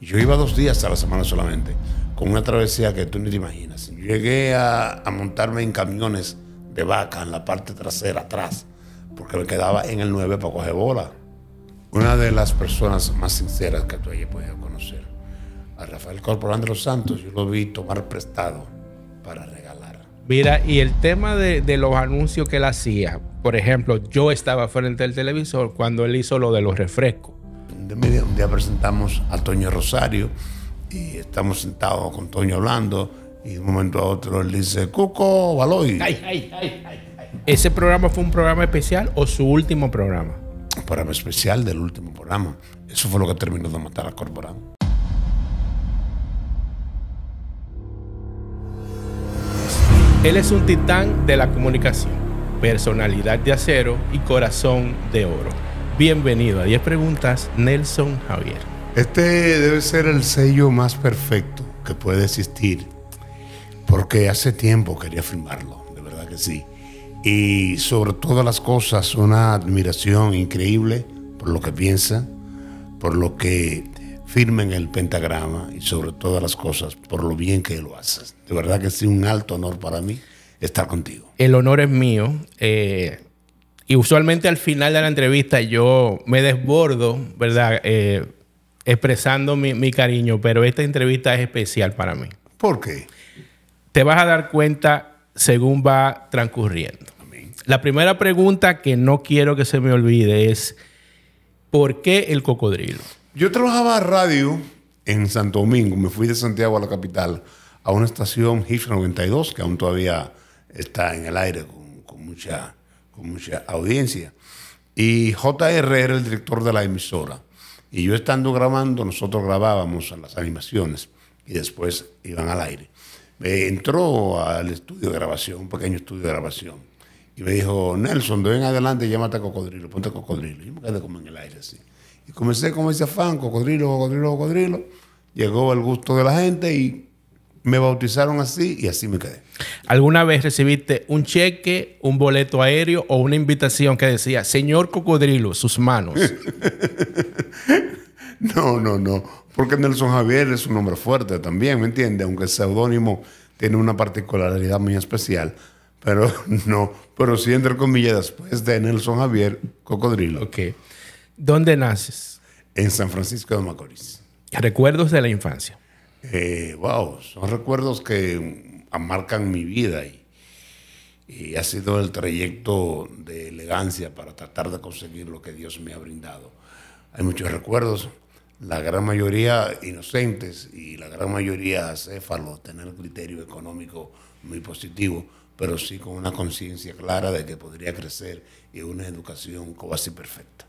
Yo iba dos días a la semana solamente, con una travesía que tú ni te imaginas. Llegué a, montarme en camiones de vaca en la parte trasera, atrás, porque me quedaba en el 9 para coger bola. Una de las personas más sinceras que tú hayas podido conocer, a Rafael Corporán de los Santos, yo lo vi tomar prestado para regalar. Mira, y el tema de, de los anuncios que él hacía, por ejemplo, yo estaba frente al televisor cuando él hizo lo de los refrescos un día presentamos a Toño Rosario y estamos sentados con Toño hablando y de un momento a otro él dice, Cuco, Baloy. ¿Ese programa fue un programa especial o su último programa? Un programa especial del último programa. Eso fue lo que terminó de matar a corporal. Él es un titán de la comunicación, personalidad de acero y corazón de oro. Bienvenido a 10 preguntas, Nelson Javier. Este debe ser el sello más perfecto que puede existir, porque hace tiempo quería firmarlo, de verdad que sí. Y sobre todas las cosas, una admiración increíble por lo que piensa, por lo que en el pentagrama y sobre todas las cosas por lo bien que lo haces. De verdad que es un alto honor para mí estar contigo. El honor es mío. Eh, y usualmente al final de la entrevista yo me desbordo, ¿verdad? Eh, expresando mi, cariño, pero esta entrevista es especial para mí. ¿Por qué? Te vas a dar cuenta según va transcurriendo. La primera pregunta que no quiero que se me olvide es, ¿por qué el cocodrilo? Yo trabajaba radio en Santo Domingo, me fui de Santiago a la capital, a una estación HIF 92, que aún todavía está en el aire con mucha con mucha audiencia. Y JR era el director de la emisora. Y yo estando grabando, nosotros grabábamos las animaciones y después iban al aire. Me entró al estudio de grabación, un pequeño estudio de grabación, y me dijo, Nelson, de ven adelante, llámate a Cocodrilo, ponte a Cocodrilo. Yo me quedé como en el aire así. Y comencé como ese afán, Cocodrilo, Cocodrilo, Cocodrilo. Llegó el gusto de la gente y me bautizaron así y así me quedé. ¿Alguna vez recibiste un cheque, un boleto aéreo o una invitación que decía, señor cocodrilo, sus manos? no, no, no. Porque Nelson Javier es un hombre fuerte también, ¿me entiendes? Aunque el seudónimo tiene una particularidad muy especial. Pero no, pero sí entre comillas después de Nelson Javier, cocodrilo. Ok. ¿Dónde naces? En San Francisco de Macorís. Recuerdos de la infancia. Eh, wow, son recuerdos que marcan mi vida y, ha sido el trayecto de elegancia para tratar de conseguir lo que Dios me ha brindado. Hay muchos recuerdos, la gran mayoría inocentes y la gran mayoría céfalos, tener criterio económico muy positivo, pero sí con una conciencia clara de que podría crecer y una educación casi perfecta.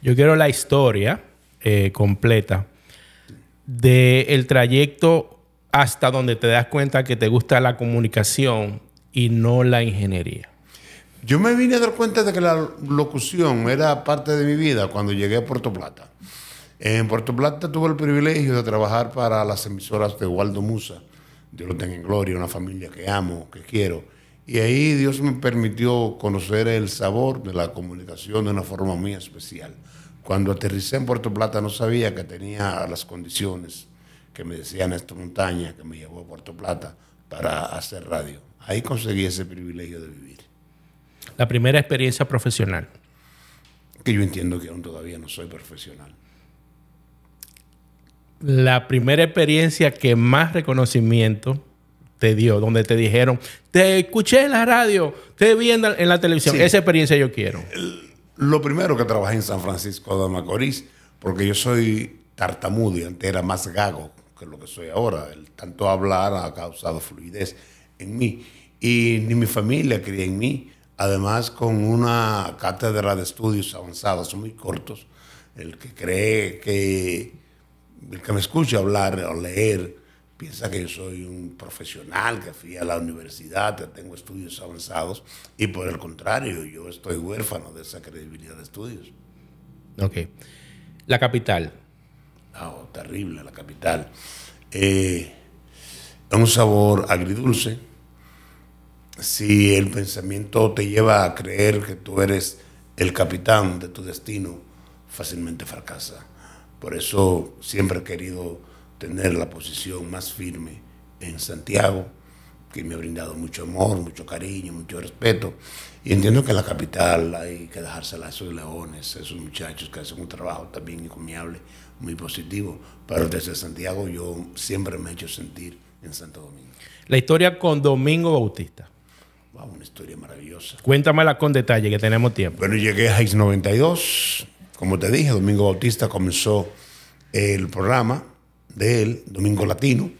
Yo quiero la historia eh, completa del trayecto hasta donde te das cuenta que te gusta la comunicación y no la ingeniería? Yo me vine a dar cuenta de que la locución era parte de mi vida cuando llegué a Puerto Plata. En Puerto Plata tuve el privilegio de trabajar para las emisoras de Waldo Musa. Dios lo tenga en gloria, una familia que amo, que quiero. Y ahí Dios me permitió conocer el sabor de la comunicación de una forma muy especial. Cuando aterricé en Puerto Plata no sabía que tenía las condiciones que me decían esta montaña que me llevó a Puerto Plata para hacer radio. Ahí conseguí ese privilegio de vivir. La primera experiencia profesional. Que yo entiendo que aún todavía no soy profesional. La primera experiencia que más reconocimiento te dio, donde te dijeron, te escuché en la radio, te vi en la, televisión. Esa experiencia yo quiero. Lo primero que trabajé en San Francisco de Macorís, porque yo soy tartamudo antes era más gago que lo que soy ahora. El tanto hablar ha causado fluidez en mí. Y ni mi familia creía en mí. Además, con una cátedra de estudios avanzados, son muy cortos. El que cree que, el que me escucha hablar o leer, piensa que yo soy un profesional, que fui a la universidad, que tengo estudios avanzados, y por el contrario, yo estoy huérfano de esa credibilidad de estudios. Ok. La capital. Ah, oh, terrible la capital. Es eh, un sabor agridulce. Si el pensamiento te lleva a creer que tú eres el capitán de tu destino, fácilmente fracasa. Por eso siempre he querido tener la posición más firme en Santiago, que me ha brindado mucho amor, mucho cariño, mucho respeto. Y entiendo que la capital hay que dejársela a esos leones, a esos muchachos que hacen un trabajo también encomiable, muy positivo. Pero desde Santiago yo siempre me he hecho sentir en Santo Domingo. La historia con Domingo Bautista. Wow, una historia maravillosa. Cuéntamela con detalle, que tenemos tiempo. Bueno, llegué a 92. Como te dije, Domingo Bautista comenzó el programa de él, Domingo Latino.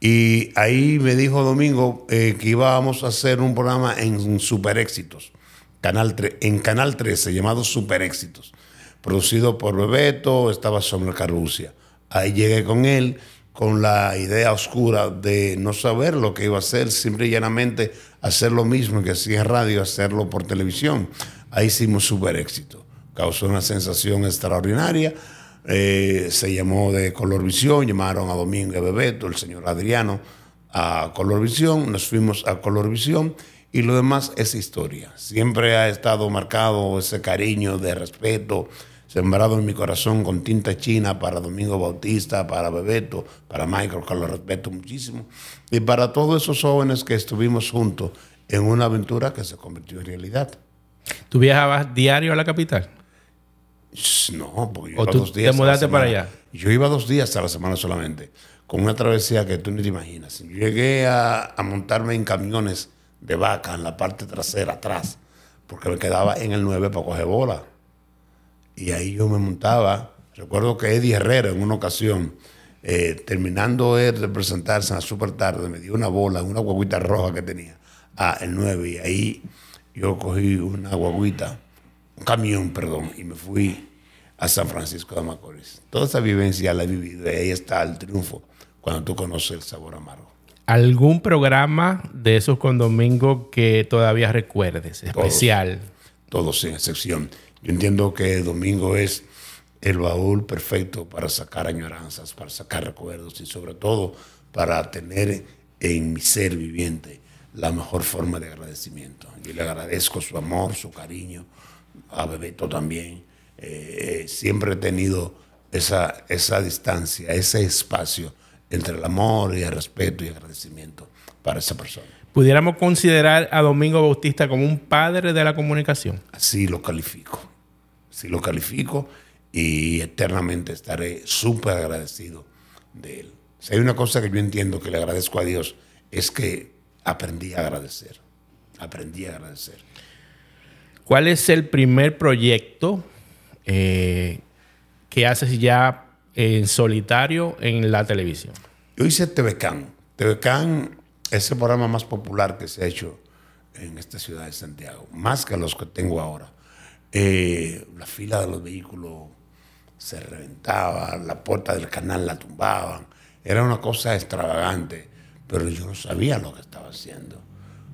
Y ahí me dijo Domingo eh, que íbamos a hacer un programa en Super Éxitos, Canal en Canal 13, llamado Super Éxitos, producido por Bebeto, estaba Sombra Carrucia. Ahí llegué con él con la idea oscura de no saber lo que iba a hacer, simple y llanamente hacer lo mismo que hacía en radio, hacerlo por televisión. Ahí hicimos super éxito. Causó una sensación extraordinaria eh, se llamó de color visión llamaron a Domingo Bebeto, el señor Adriano, a color visión nos fuimos a color visión y lo demás es historia. Siempre ha estado marcado ese cariño de respeto sembrado en mi corazón con tinta china para Domingo Bautista, para Bebeto, para Michael, que lo respeto muchísimo, y para todos esos jóvenes que estuvimos juntos en una aventura que se convirtió en realidad. ¿Tú viajabas diario a la capital? No, porque yo iba dos días. Yo iba dos días a la semana solamente, con una travesía que tú ni te imaginas. llegué a, montarme en camiones de vaca en la parte trasera, atrás, porque me quedaba en el 9 para coger bola. Y ahí yo me montaba. Recuerdo que Eddie Herrera en una ocasión, eh, terminando de presentarse en la super tarde, me dio una bola, una guaguita roja que tenía, a ah, el 9, y ahí yo cogí una guaguita camión, perdón, y me fui a San Francisco de Macorís. Toda esa vivencia la he vivido y ahí está el triunfo, cuando tú conoces el sabor amargo. ¿Algún programa de esos con Domingo que todavía recuerdes, especial? Todos, sin excepción. Yo entiendo que Domingo es el baúl perfecto para sacar añoranzas, para sacar recuerdos y sobre todo para tener en mi ser viviente la mejor forma de agradecimiento. Yo le agradezco su amor, su cariño, a Bebeto también. Eh, eh, siempre he tenido esa, esa distancia, ese espacio entre el amor y el respeto y agradecimiento para esa persona. ¿Pudiéramos considerar a Domingo Bautista como un padre de la comunicación? Así lo califico, así lo califico y eternamente estaré súper agradecido de él. Si hay una cosa que yo entiendo que le agradezco a Dios es que aprendí a agradecer, aprendí a agradecer. ¿Cuál es el primer proyecto eh, que haces ya en solitario en la televisión? Yo hice TVCAN. TVCAN es el programa más popular que se ha hecho en esta ciudad de Santiago, más que los que tengo ahora. Eh, la fila de los vehículos se reventaba, la puerta del canal la tumbaban, era una cosa extravagante, pero yo no sabía lo que estaba haciendo.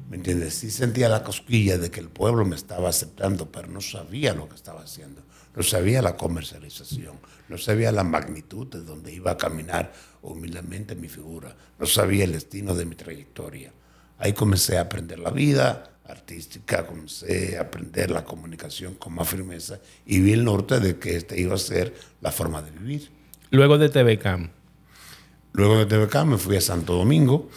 ¿Me entiendes? Sí sentía la cosquilla de que el pueblo me estaba aceptando, pero no sabía lo que estaba haciendo. No sabía la comercialización, no sabía la magnitud de donde iba a caminar humildemente mi figura, no sabía el destino de mi trayectoria. Ahí comencé a aprender la vida artística, comencé a aprender la comunicación con más firmeza y vi el norte de que esta iba a ser la forma de vivir. Luego de TVCAM. Luego de TVCAM me fui a Santo Domingo.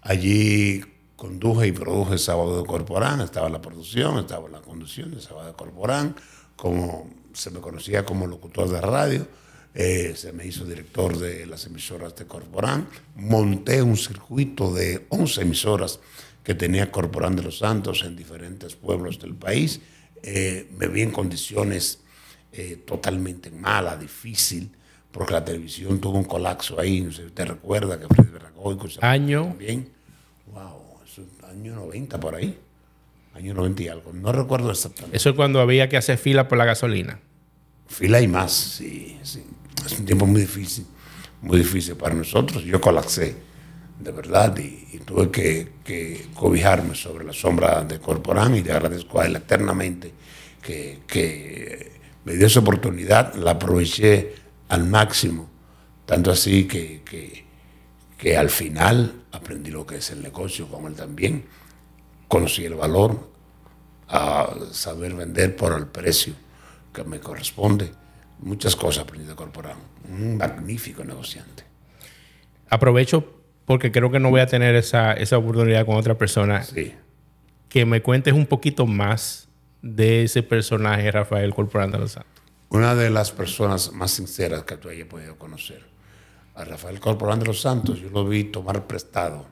Allí conduje y produje Sábado de Corporán, estaba la producción, estaba la conducción de Sábado de Corporán, como se me conocía como locutor de radio, eh, se me hizo director de las emisoras de Corporán, monté un circuito de 11 emisoras que tenía Corporán de los Santos en diferentes pueblos del país, eh, me vi en condiciones eh, totalmente malas, difícil, porque la televisión tuvo un colapso ahí, no sé si usted recuerda que Fred bien Año año 90 por ahí. Año 90 y algo. No recuerdo exactamente. Eso es cuando había que hacer fila por la gasolina. Fila y más, sí, sí. Es un tiempo muy difícil, muy difícil para nosotros. Yo colapsé, de verdad, y, tuve que, cobijarme sobre la sombra de Corporán y le agradezco a él eternamente que, que me dio esa oportunidad, la aproveché al máximo, tanto así que, que, que al final aprendí lo que es el negocio con él también, conocí el valor, a saber vender por el precio que me corresponde, muchas cosas aprendí de Corporal. un magnífico negociante. Aprovecho porque creo que no voy a tener esa, esa oportunidad con otra persona. Sí. Que me cuentes un poquito más de ese personaje, Rafael Corporán de los Santos. Una de las personas más sinceras que tú hayas podido conocer a Rafael Corporán de los Santos, yo lo vi tomar prestado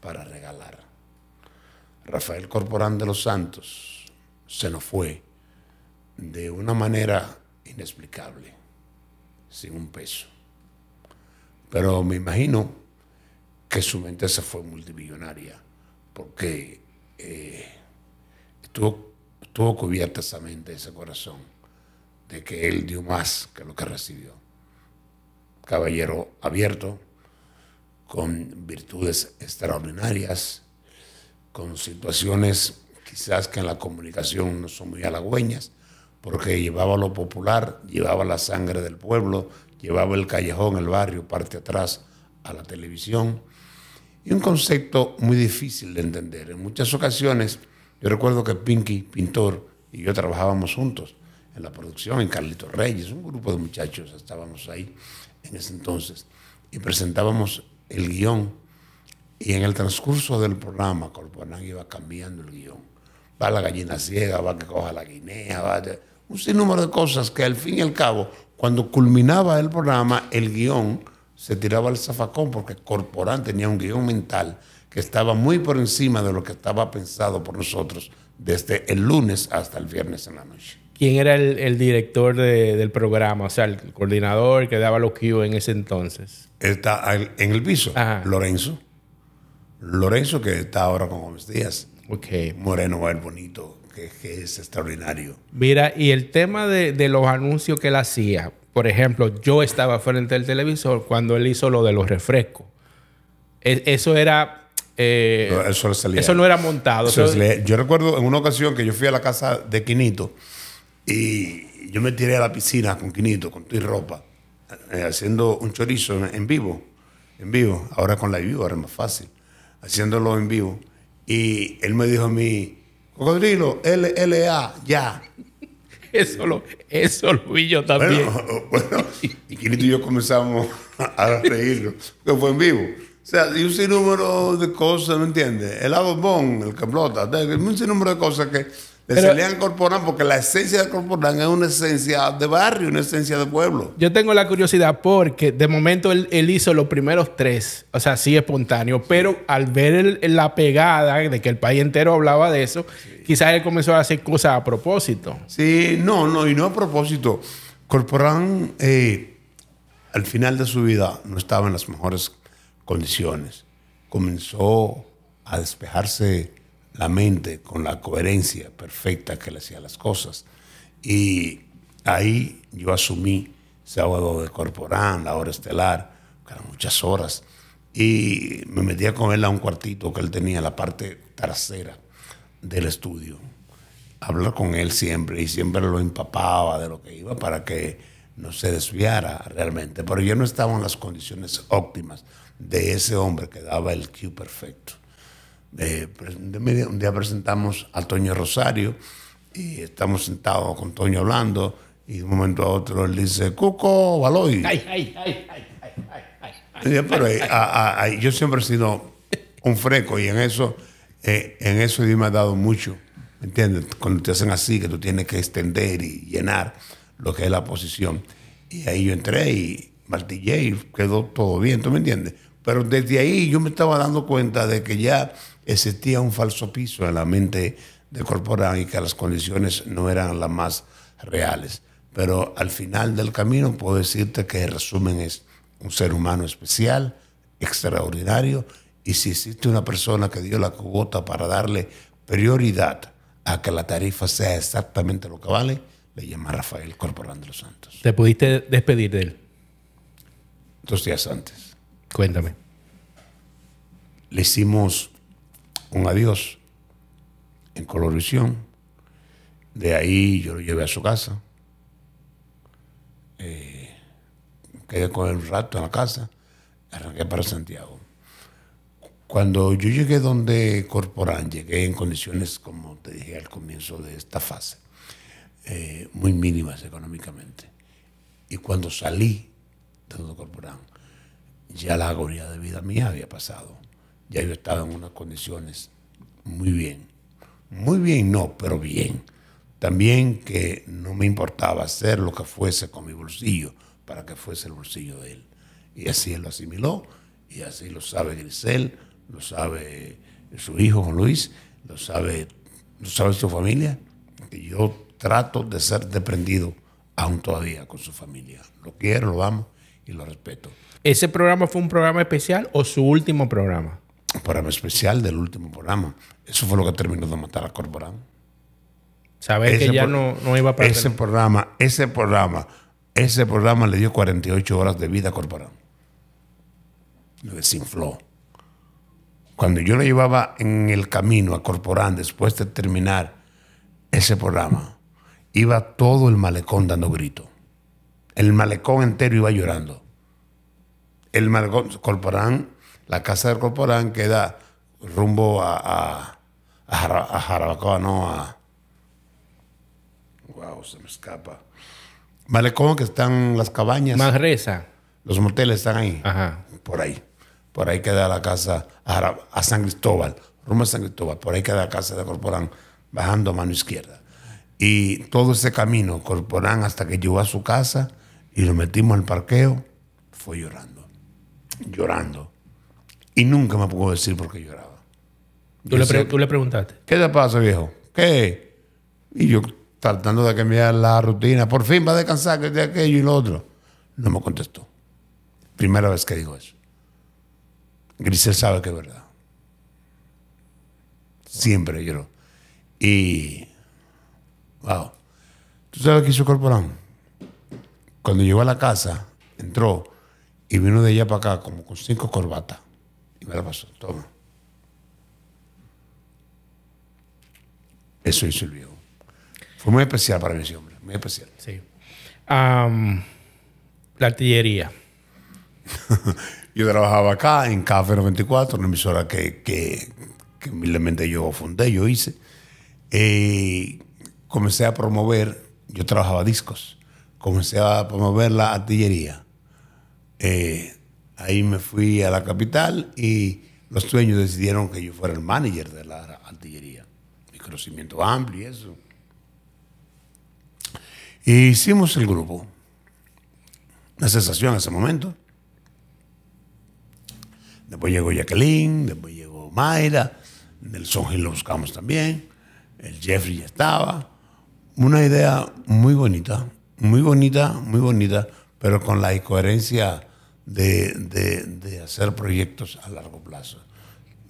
para regalar. Rafael Corporán de los Santos se nos fue de una manera inexplicable, sin un peso. Pero me imagino que su mente se fue multimillonaria, porque eh, estuvo cubierta esa mente, ese corazón, de que él dio más que lo que recibió caballero abierto, con virtudes extraordinarias, con situaciones quizás que en la comunicación no son muy halagüeñas, porque llevaba lo popular, llevaba la sangre del pueblo, llevaba el callejón, el barrio, parte atrás a la televisión. Y un concepto muy difícil de entender. En muchas ocasiones, yo recuerdo que Pinky, pintor, y yo trabajábamos juntos en la producción, en Carlitos Reyes, un grupo de muchachos estábamos ahí en ese entonces, y presentábamos el guión. Y en el transcurso del programa, Corporán iba cambiando el guión. Va la gallina ciega, va que coja la guinea, va un sinnúmero de cosas que al fin y al cabo, cuando culminaba el programa, el guión se tiraba al zafacón porque Corporán tenía un guión mental que estaba muy por encima de lo que estaba pensado por nosotros desde el lunes hasta el viernes en la noche quién era el, director del programa, o sea, el coordinador que daba los cues en ese entonces. Está en el piso, Lorenzo. Lorenzo, que está ahora con Gómez Díaz. Okay. Moreno el bonito, que, es extraordinario. Mira, y el tema de, los anuncios que él hacía. Por ejemplo, yo estaba frente al televisor cuando él hizo lo de los refrescos. E, eso era. Eh, eso, no era montado. yo recuerdo en una ocasión que yo fui a la casa de Quinito y yo me tiré a la piscina con Quinito, con tu ropa, eh, haciendo un chorizo en, vivo, en vivo, ahora con la vivo, ahora es más fácil, haciéndolo en vivo. Y él me dijo a mí, cocodrilo, LLA, ya. Eso lo, eso lo vi yo también. Bueno, y Quinito y yo comenzamos a reírnos, que fue en vivo. O sea, y un sinnúmero de cosas, ¿me entiendes? El abobón, el cablota, un sinnúmero de cosas que le porque la esencia de Corporán es una esencia de barrio, una esencia de pueblo. Yo tengo la curiosidad porque de momento él, hizo los primeros tres, o sea, sí espontáneo, pero al ver la pegada de que el país entero hablaba de eso, quizás él comenzó a hacer cosas a propósito. Sí, no, no, y no a propósito. Corporán, eh, al final de su vida, no estaba en las mejores condiciones. Comenzó a despejarse la mente con la coherencia perfecta que le hacía las cosas. Y ahí yo asumí sábado de corporán, la hora estelar, que eran muchas horas, y me metía con él a un cuartito que él tenía, en la parte trasera del estudio. Hablar con él siempre y siempre lo empapaba de lo que iba para que no se desviara realmente. Pero yo no estaba en las condiciones óptimas de ese hombre que daba el cue perfecto un día presentamos a Toño Rosario y estamos sentados con Toño hablando y de un momento a otro él dice, Coco Baloy. yo siempre he sido un freco y en eso, eh, en eso me ha dado mucho. ¿Me entiendes? Cuando te hacen así, que tú tienes que extender y llenar lo que es la posición. Y ahí yo entré y martillé y quedó todo bien, ¿tú me entiendes? Pero desde ahí yo me estaba dando cuenta de que ya existía un falso piso en la mente de Corporán y que las condiciones no eran las más reales. Pero al final del camino puedo decirte que el resumen es un ser humano especial, extraordinario, y si existe una persona que dio la cuota para darle prioridad a que la tarifa sea exactamente lo que vale, le llama Rafael Corporán de los Santos. ¿Te pudiste despedir de él? Dos días antes. Cuéntame. Le hicimos un adiós en Colorvisión. De ahí yo lo llevé a su casa. Eh, quedé con él un rato en la casa. Arranqué para Santiago. Cuando yo llegué donde Corporán, llegué en condiciones, como te dije al comienzo de esta fase, eh, muy mínimas económicamente. Y cuando salí de donde Corporán, ya la agonía de vida mía había pasado. Ya yo estaba en unas condiciones muy bien. Muy bien, no, pero bien. También que no me importaba hacer lo que fuese con mi bolsillo para que fuese el bolsillo de él. Y así él lo asimiló, y así lo sabe Grisel, lo sabe su hijo Juan Luis, lo sabe, sabe su familia, que yo trato de ser deprendido aún todavía con su familia. Lo quiero, lo amo y lo respeto. ¿Ese programa fue un programa especial o su último programa? Un programa especial del último programa. Eso fue lo que terminó de matar a Corporán. Sabes que ya no, no, iba para ese programa, ese programa, ese programa le dio 48 horas de vida a Corporán. Lo desinfló. Cuando yo lo llevaba en el camino a Corporán después de terminar ese programa, iba todo el malecón dando grito. El malecón entero iba llorando el Margón, Corporán, la casa del Corporán queda rumbo a, a, Jarabacoa, no a. Wow, se me escapa. ¿Vale cómo que están las cabañas. Magresa. Los moteles están ahí. Por ahí. Por ahí queda la casa a, San Cristóbal, rumbo a San Cristóbal. Por ahí queda la casa de Corporán, bajando a mano izquierda. Y todo ese camino, Corporán, hasta que llegó a su casa y lo metimos al parqueo, fue llorando llorando. Y nunca me pudo decir por qué lloraba. Tú le, preguntaste. ¿Qué te pasa, viejo? ¿Qué? Y yo tratando de cambiar la rutina. Por fin va a descansar, que de aquello y lo otro. No me contestó. Primera vez que digo eso. Grisel sabe que es verdad. Siempre lloró. Y. Wow. ¿Tú sabes qué hizo Corporán? Cuando llegó a la casa, entró y vino de allá para acá, como con cinco corbatas. Y me la pasó, todo Eso hizo el viejo. Fue muy especial para mí ese hombre, muy especial. Sí. la artillería. yo trabajaba acá en Café 94, una emisora que, humildemente yo fundé, yo hice. Eh, comencé a promover, yo trabajaba discos, comencé a promover la artillería eh, ahí me fui a la capital y los dueños decidieron que yo fuera el manager de la artillería. Mi conocimiento amplio y eso. hicimos el grupo. Una sensación en ese momento. Después llegó Jacqueline, después llegó Mayra, Nelson y lo buscamos también, el Jeffrey ya estaba. Una idea muy bonita, muy bonita, muy bonita, pero con la incoherencia de, hacer proyectos a largo plazo.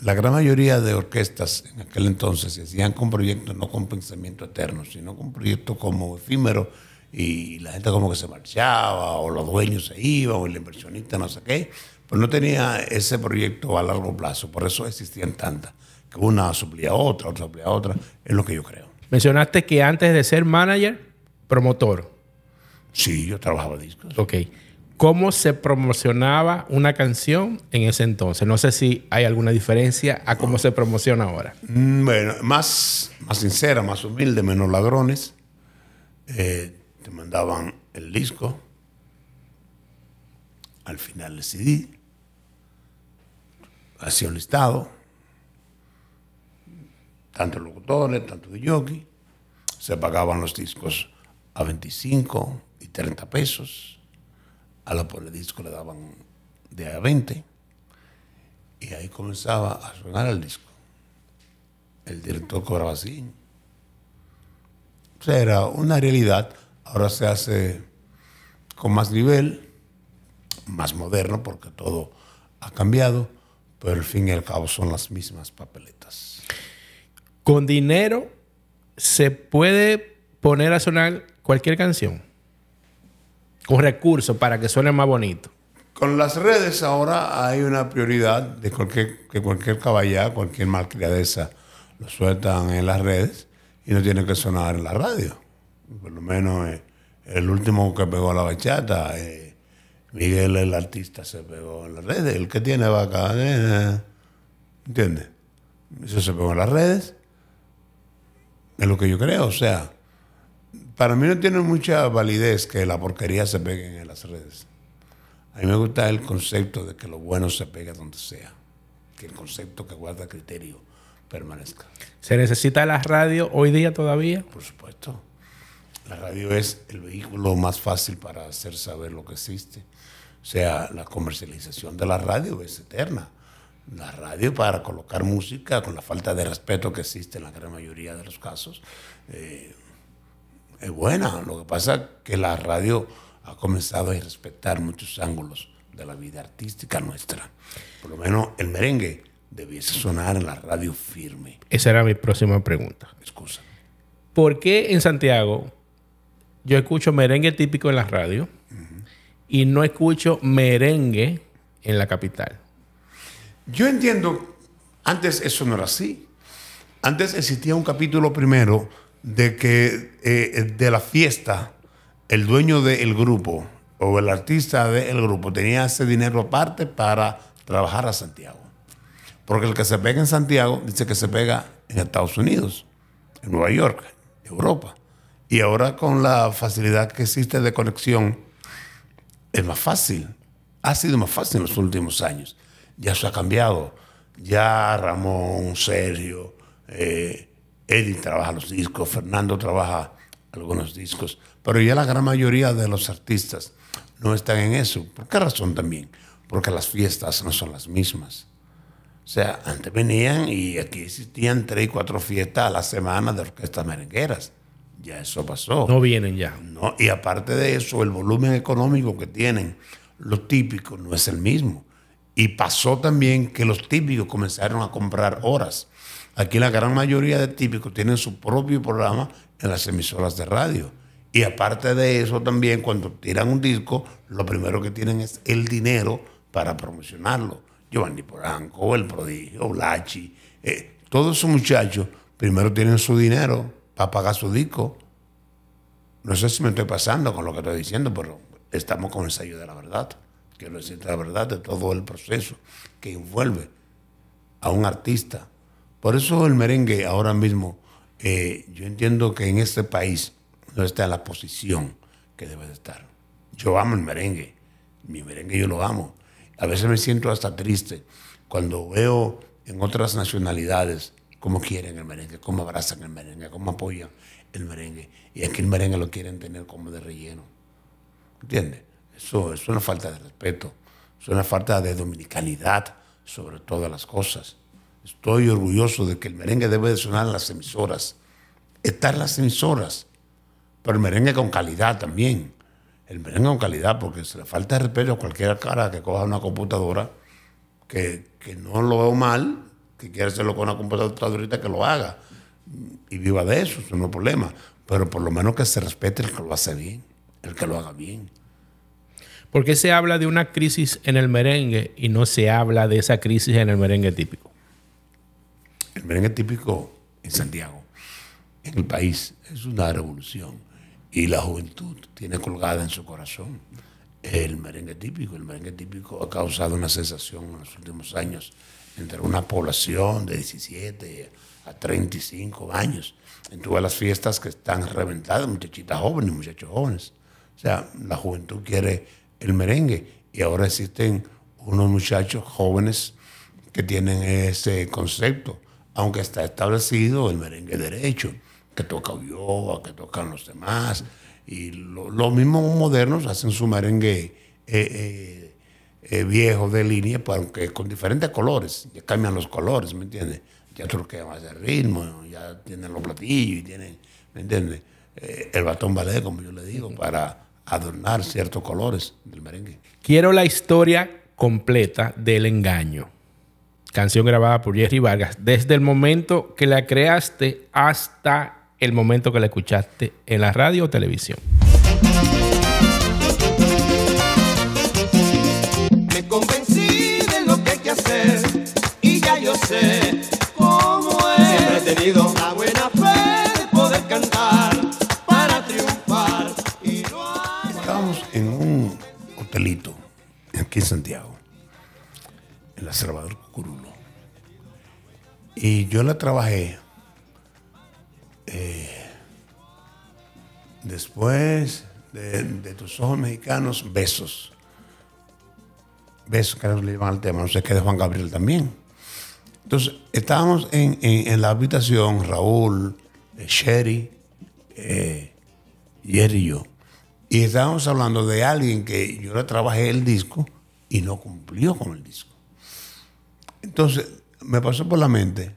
La gran mayoría de orquestas en aquel entonces se hacían con proyectos no con pensamiento eterno, sino con proyectos como efímeros y la gente como que se marchaba o los dueños se iban o el inversionista no sé qué, Pues no tenía ese proyecto a largo plazo, por eso existían tantas, que una suplía a otra, otra suplía a otra, es lo que yo creo. Mencionaste que antes de ser manager, promotor. Sí, yo trabajaba discos. Ok cómo se promocionaba una canción en ese entonces. No sé si hay alguna diferencia a cómo se promociona ahora. Mm, bueno, más, más sincera, más humilde, menos ladrones. Eh, te mandaban el disco, al final decidí. hacía un listado, tanto locutores, tanto de Yogi se pagaban los discos a 25 y 30 pesos a la por el disco le daban de a 20 y ahí comenzaba a sonar el disco. El director cobraba así. O sea, era una realidad. Ahora se hace con más nivel, más moderno, porque todo ha cambiado, pero al fin y al cabo son las mismas papeletas. Con dinero se puede poner a sonar cualquier canción con recursos para que suene más bonito. Con las redes ahora hay una prioridad de cualquier, que cualquier caballá, cualquier malcriadeza lo sueltan en las redes y no tiene que sonar en la radio. Por lo menos eh, el último que pegó la bachata, eh, Miguel el artista se pegó en las redes, el que tiene vaca, eh, ¿entiendes? Eso se pegó en las redes, es lo que yo creo, o sea, para mí no tiene mucha validez que la porquería se pegue en las redes. A mí me gusta el concepto de que lo bueno se pega donde sea, que el concepto que guarda criterio permanezca. ¿Se necesita la radio hoy día todavía? Por supuesto. La radio es el vehículo más fácil para hacer saber lo que existe. O sea, la comercialización de la radio es eterna. La radio para colocar música, con la falta de respeto que existe en la gran mayoría de los casos, eh, es buena. Lo que pasa es que la radio ha comenzado a respetar muchos ángulos de la vida artística nuestra. Por lo menos el merengue debiese sonar en la radio firme. Esa era mi próxima pregunta. Excusa. ¿Por qué en Santiago yo escucho merengue típico en la radio y no escucho merengue en la capital? Yo entiendo, antes eso no era así. Antes existía un capítulo primero de que eh, de la fiesta el dueño del grupo o el artista del grupo tenía ese dinero aparte para trabajar a Santiago. Porque el que se pega en Santiago dice que se pega en Estados Unidos, en Nueva York, Europa. Y ahora con la facilidad que existe de conexión, es más fácil. Ha sido más fácil en los últimos años. Ya se ha cambiado. Ya Ramón, Sergio, eh, Eddie trabaja los discos, Fernando trabaja algunos discos, pero ya la gran mayoría de los artistas no están en eso. ¿Por qué razón también? Porque las fiestas no son las mismas. O sea, antes venían y aquí existían tres y cuatro fiestas a la semana de orquestas merengueras. Ya eso pasó. No vienen ya. No, y aparte de eso, el volumen económico que tienen los típicos no es el mismo. Y pasó también que los típicos comenzaron a comprar horas. Aquí la gran mayoría de típicos tienen su propio programa en las emisoras de radio. Y aparte de eso también, cuando tiran un disco, lo primero que tienen es el dinero para promocionarlo. Giovanni Polanco, El Prodigio, Blachi, eh, todos esos muchachos primero tienen su dinero para pagar su disco. No sé si me estoy pasando con lo que estoy diciendo, pero estamos con el sello de la verdad. Quiero decirte la verdad de todo el proceso que envuelve a un artista por eso el merengue ahora mismo, eh, yo entiendo que en este país no está en la posición que debe de estar. Yo amo el merengue, mi merengue yo lo amo. A veces me siento hasta triste cuando veo en otras nacionalidades cómo quieren el merengue, cómo abrazan el merengue, cómo apoyan el merengue. Y aquí el merengue lo quieren tener como de relleno. ¿Entiendes? Eso, es una falta de respeto, es una falta de dominicalidad sobre todas las cosas. Estoy orgulloso de que el merengue debe de sonar en las emisoras. en las emisoras, pero el merengue con calidad también. El merengue con calidad, porque se le falta respeto a cualquier cara que coja una computadora, que, no lo veo mal, que quiera hacerlo con una computadora que lo haga. Y viva de eso, eso no es problema. Pero por lo menos que se respete el que lo hace bien, el que lo haga bien. ¿Por qué se habla de una crisis en el merengue y no se habla de esa crisis en el merengue típico? El merengue típico en Santiago, en el país, es una revolución. Y la juventud tiene colgada en su corazón el merengue típico. El merengue típico ha causado una sensación en los últimos años entre una población de 17 a 35 años. En todas las fiestas que están reventadas, muchachitas jóvenes, muchachos jóvenes. O sea, la juventud quiere el merengue. Y ahora existen unos muchachos jóvenes que tienen ese concepto aunque está establecido el merengue derecho, que toca Ulloa, que tocan los demás, y los mismos modernos hacen su merengue eh, eh, eh, viejo de línea, pues, aunque con diferentes colores, ya cambian los colores, ¿me entiendes? Ya que más el ritmo, ya tienen los platillos y tienen, ¿me entiendes? el batón ballet, como yo le digo, para adornar ciertos colores del merengue. Quiero la historia completa del engaño canción grabada por Jerry Vargas, desde el momento que la creaste hasta el momento que la escuchaste en la radio o televisión. Me convencí de lo que hay que hacer y ya yo sé cómo es. he tenido la buena fe de poder cantar para triunfar y no en un hotelito aquí en Santiago, en la Salvador y yo la trabajé. Eh, después de, tus ojos mexicanos, besos. Besos que le llevan al tema, no sé qué de Juan Gabriel también. Entonces, estábamos en, la habitación, Raúl, eh, Sherry, eh, Jerry y yo. Y estábamos hablando de alguien que yo le trabajé el disco y no cumplió con el disco. Entonces, me pasó por la mente.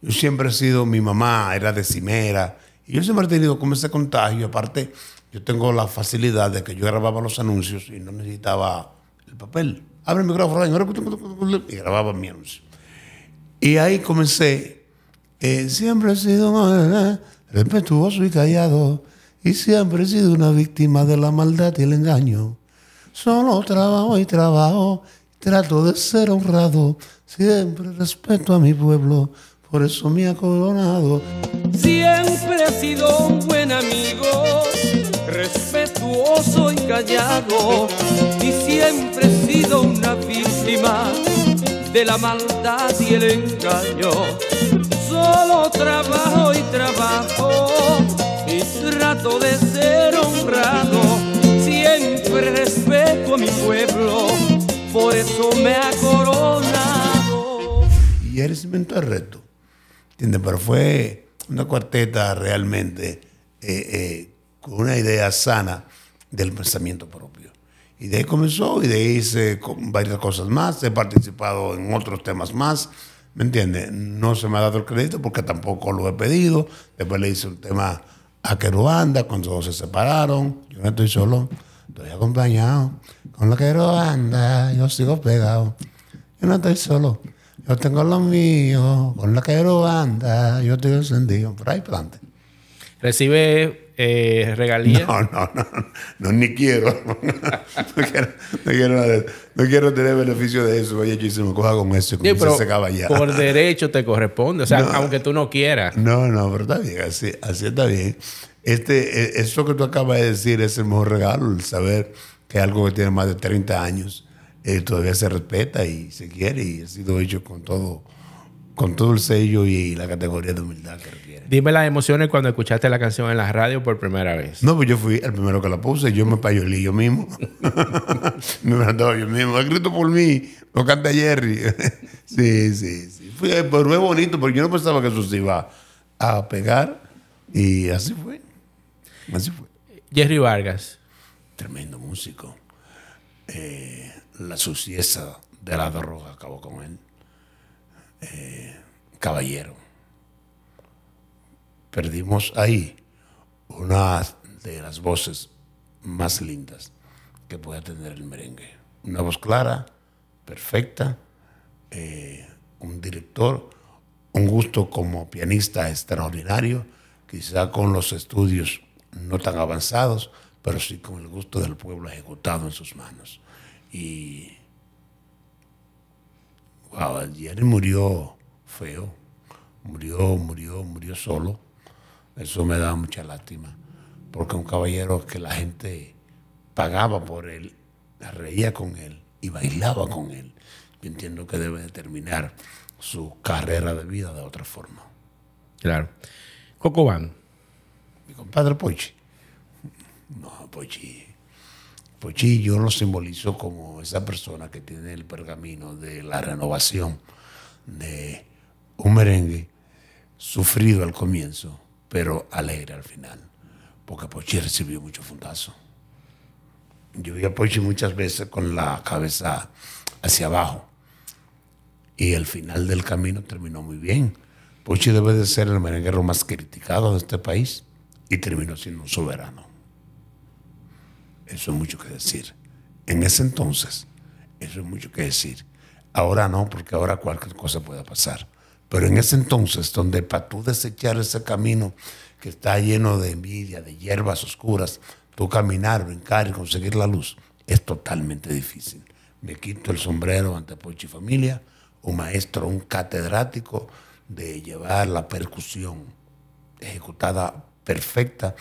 Yo siempre he sido, mi mamá era decimera, y yo siempre he tenido como ese contagio. Aparte, yo tengo la facilidad de que yo grababa los anuncios y no necesitaba el papel. Abre el micrófono y grababa mi anuncio. Y ahí comencé. Eh, siempre he sido eh, respetuoso y callado, y siempre he sido una víctima de la maldad y el engaño. Solo trabajo y trabajo, Trato de ser honrado, siempre respeto a mi pueblo, por eso me ha coronado. Siempre he sido un buen amigo, respetuoso y callado, y siempre he sido una víctima de la maldad y el engaño. Solo trabajo y trabajo, y trato de ser honrado, siempre respeto a mi pueblo por eso me ha coronado. Y el reto, de reto, ¿entiendes? Pero fue una cuarteta realmente eh, eh, con una idea sana del pensamiento propio. Y de ahí comenzó y de ahí hice varias cosas más, he participado en otros temas más. ¿Me entiendes? No se me ha dado el crédito porque tampoco lo he pedido. Después le hice un tema a Keruanda cuando se separaron. Yo no estoy solo. Estoy acompañado, con lo que quiero yo sigo pegado. Yo no estoy solo, yo tengo lo mío, con lo que quiero andar, yo estoy encendido. Por ahí adelante. ¿Recibe eh, regalías? No, no, no, no, ni quiero. no, quiero, tener beneficio de eso. Oye, yo me coja con eso, Por derecho te corresponde, o sea, aunque tú no quieras. No, no, pero está bien, así, así está bien este, e, eso que tú acabas de decir es el mejor regalo, el saber que algo que tiene más de 30 años eh, todavía se respeta y se quiere y ha sido hecho con todo, con todo el sello y, la categoría de humildad que requiere. Dime las emociones cuando escuchaste la canción en la radio por primera vez. No, pues yo fui el primero que la puse, yo me payolí yo mismo. me mandaba yo mismo, escrito por mí, lo canta Jerry. sí, sí, sí. Fue, eh, bonito porque yo no pensaba que eso se iba a pegar y así fue. Jerry Vargas. Tremendo músico. Eh, la suciedad de la rojo acabó con él. Eh, caballero. Perdimos ahí una de las voces más lindas que puede tener el merengue. Una voz clara, perfecta, eh, un director, un gusto como pianista extraordinario, quizá con los estudios no tan avanzados, pero sí con el gusto del pueblo ejecutado en sus manos. Y. Wow, murió feo, murió, murió, murió solo. Eso me da mucha lástima, porque un caballero que la gente pagaba por él, reía con él y bailaba con él. Yo entiendo que debe determinar terminar su carrera de vida de otra forma. Claro. Cocobán, mi compadre Pochi. No, Pochi. Pochi yo lo simbolizo como esa persona que tiene el pergamino de la renovación de un merengue sufrido al comienzo, pero alegre al final. Porque Pochi recibió mucho fundazo. Yo vi a Pochi muchas veces con la cabeza hacia abajo. Y el final del camino terminó muy bien. Pochi debe de ser el merenguero más criticado de este país y terminó siendo un soberano. Eso es mucho que decir. En ese entonces, eso es mucho que decir. Ahora no, porque ahora cualquier cosa puede pasar. Pero en ese entonces, donde para tú desechar ese camino que está lleno de envidia, de hierbas oscuras, tú caminar, brincar y conseguir la luz, es totalmente difícil. Me quito el sombrero ante Pochi Familia, un maestro, un catedrático de llevar la percusión ejecutada perfecta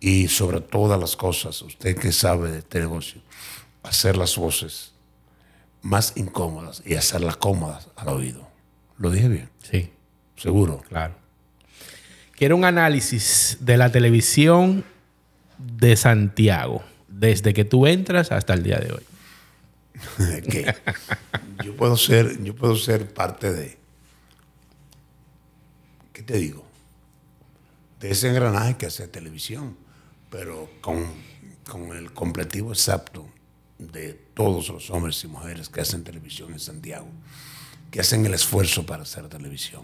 y sobre todas las cosas, usted que sabe de este negocio, hacer las voces más incómodas y hacerlas cómodas al oído. ¿Lo dije bien? Sí. Seguro. Claro. Quiero un análisis de la televisión de Santiago, desde que tú entras hasta el día de hoy. ¿Qué? yo puedo ser, yo puedo ser parte de. ¿Qué te digo? ese engranaje que hace televisión, pero con, el completivo exacto de todos los hombres y mujeres que hacen televisión en Santiago, que hacen el esfuerzo para hacer televisión.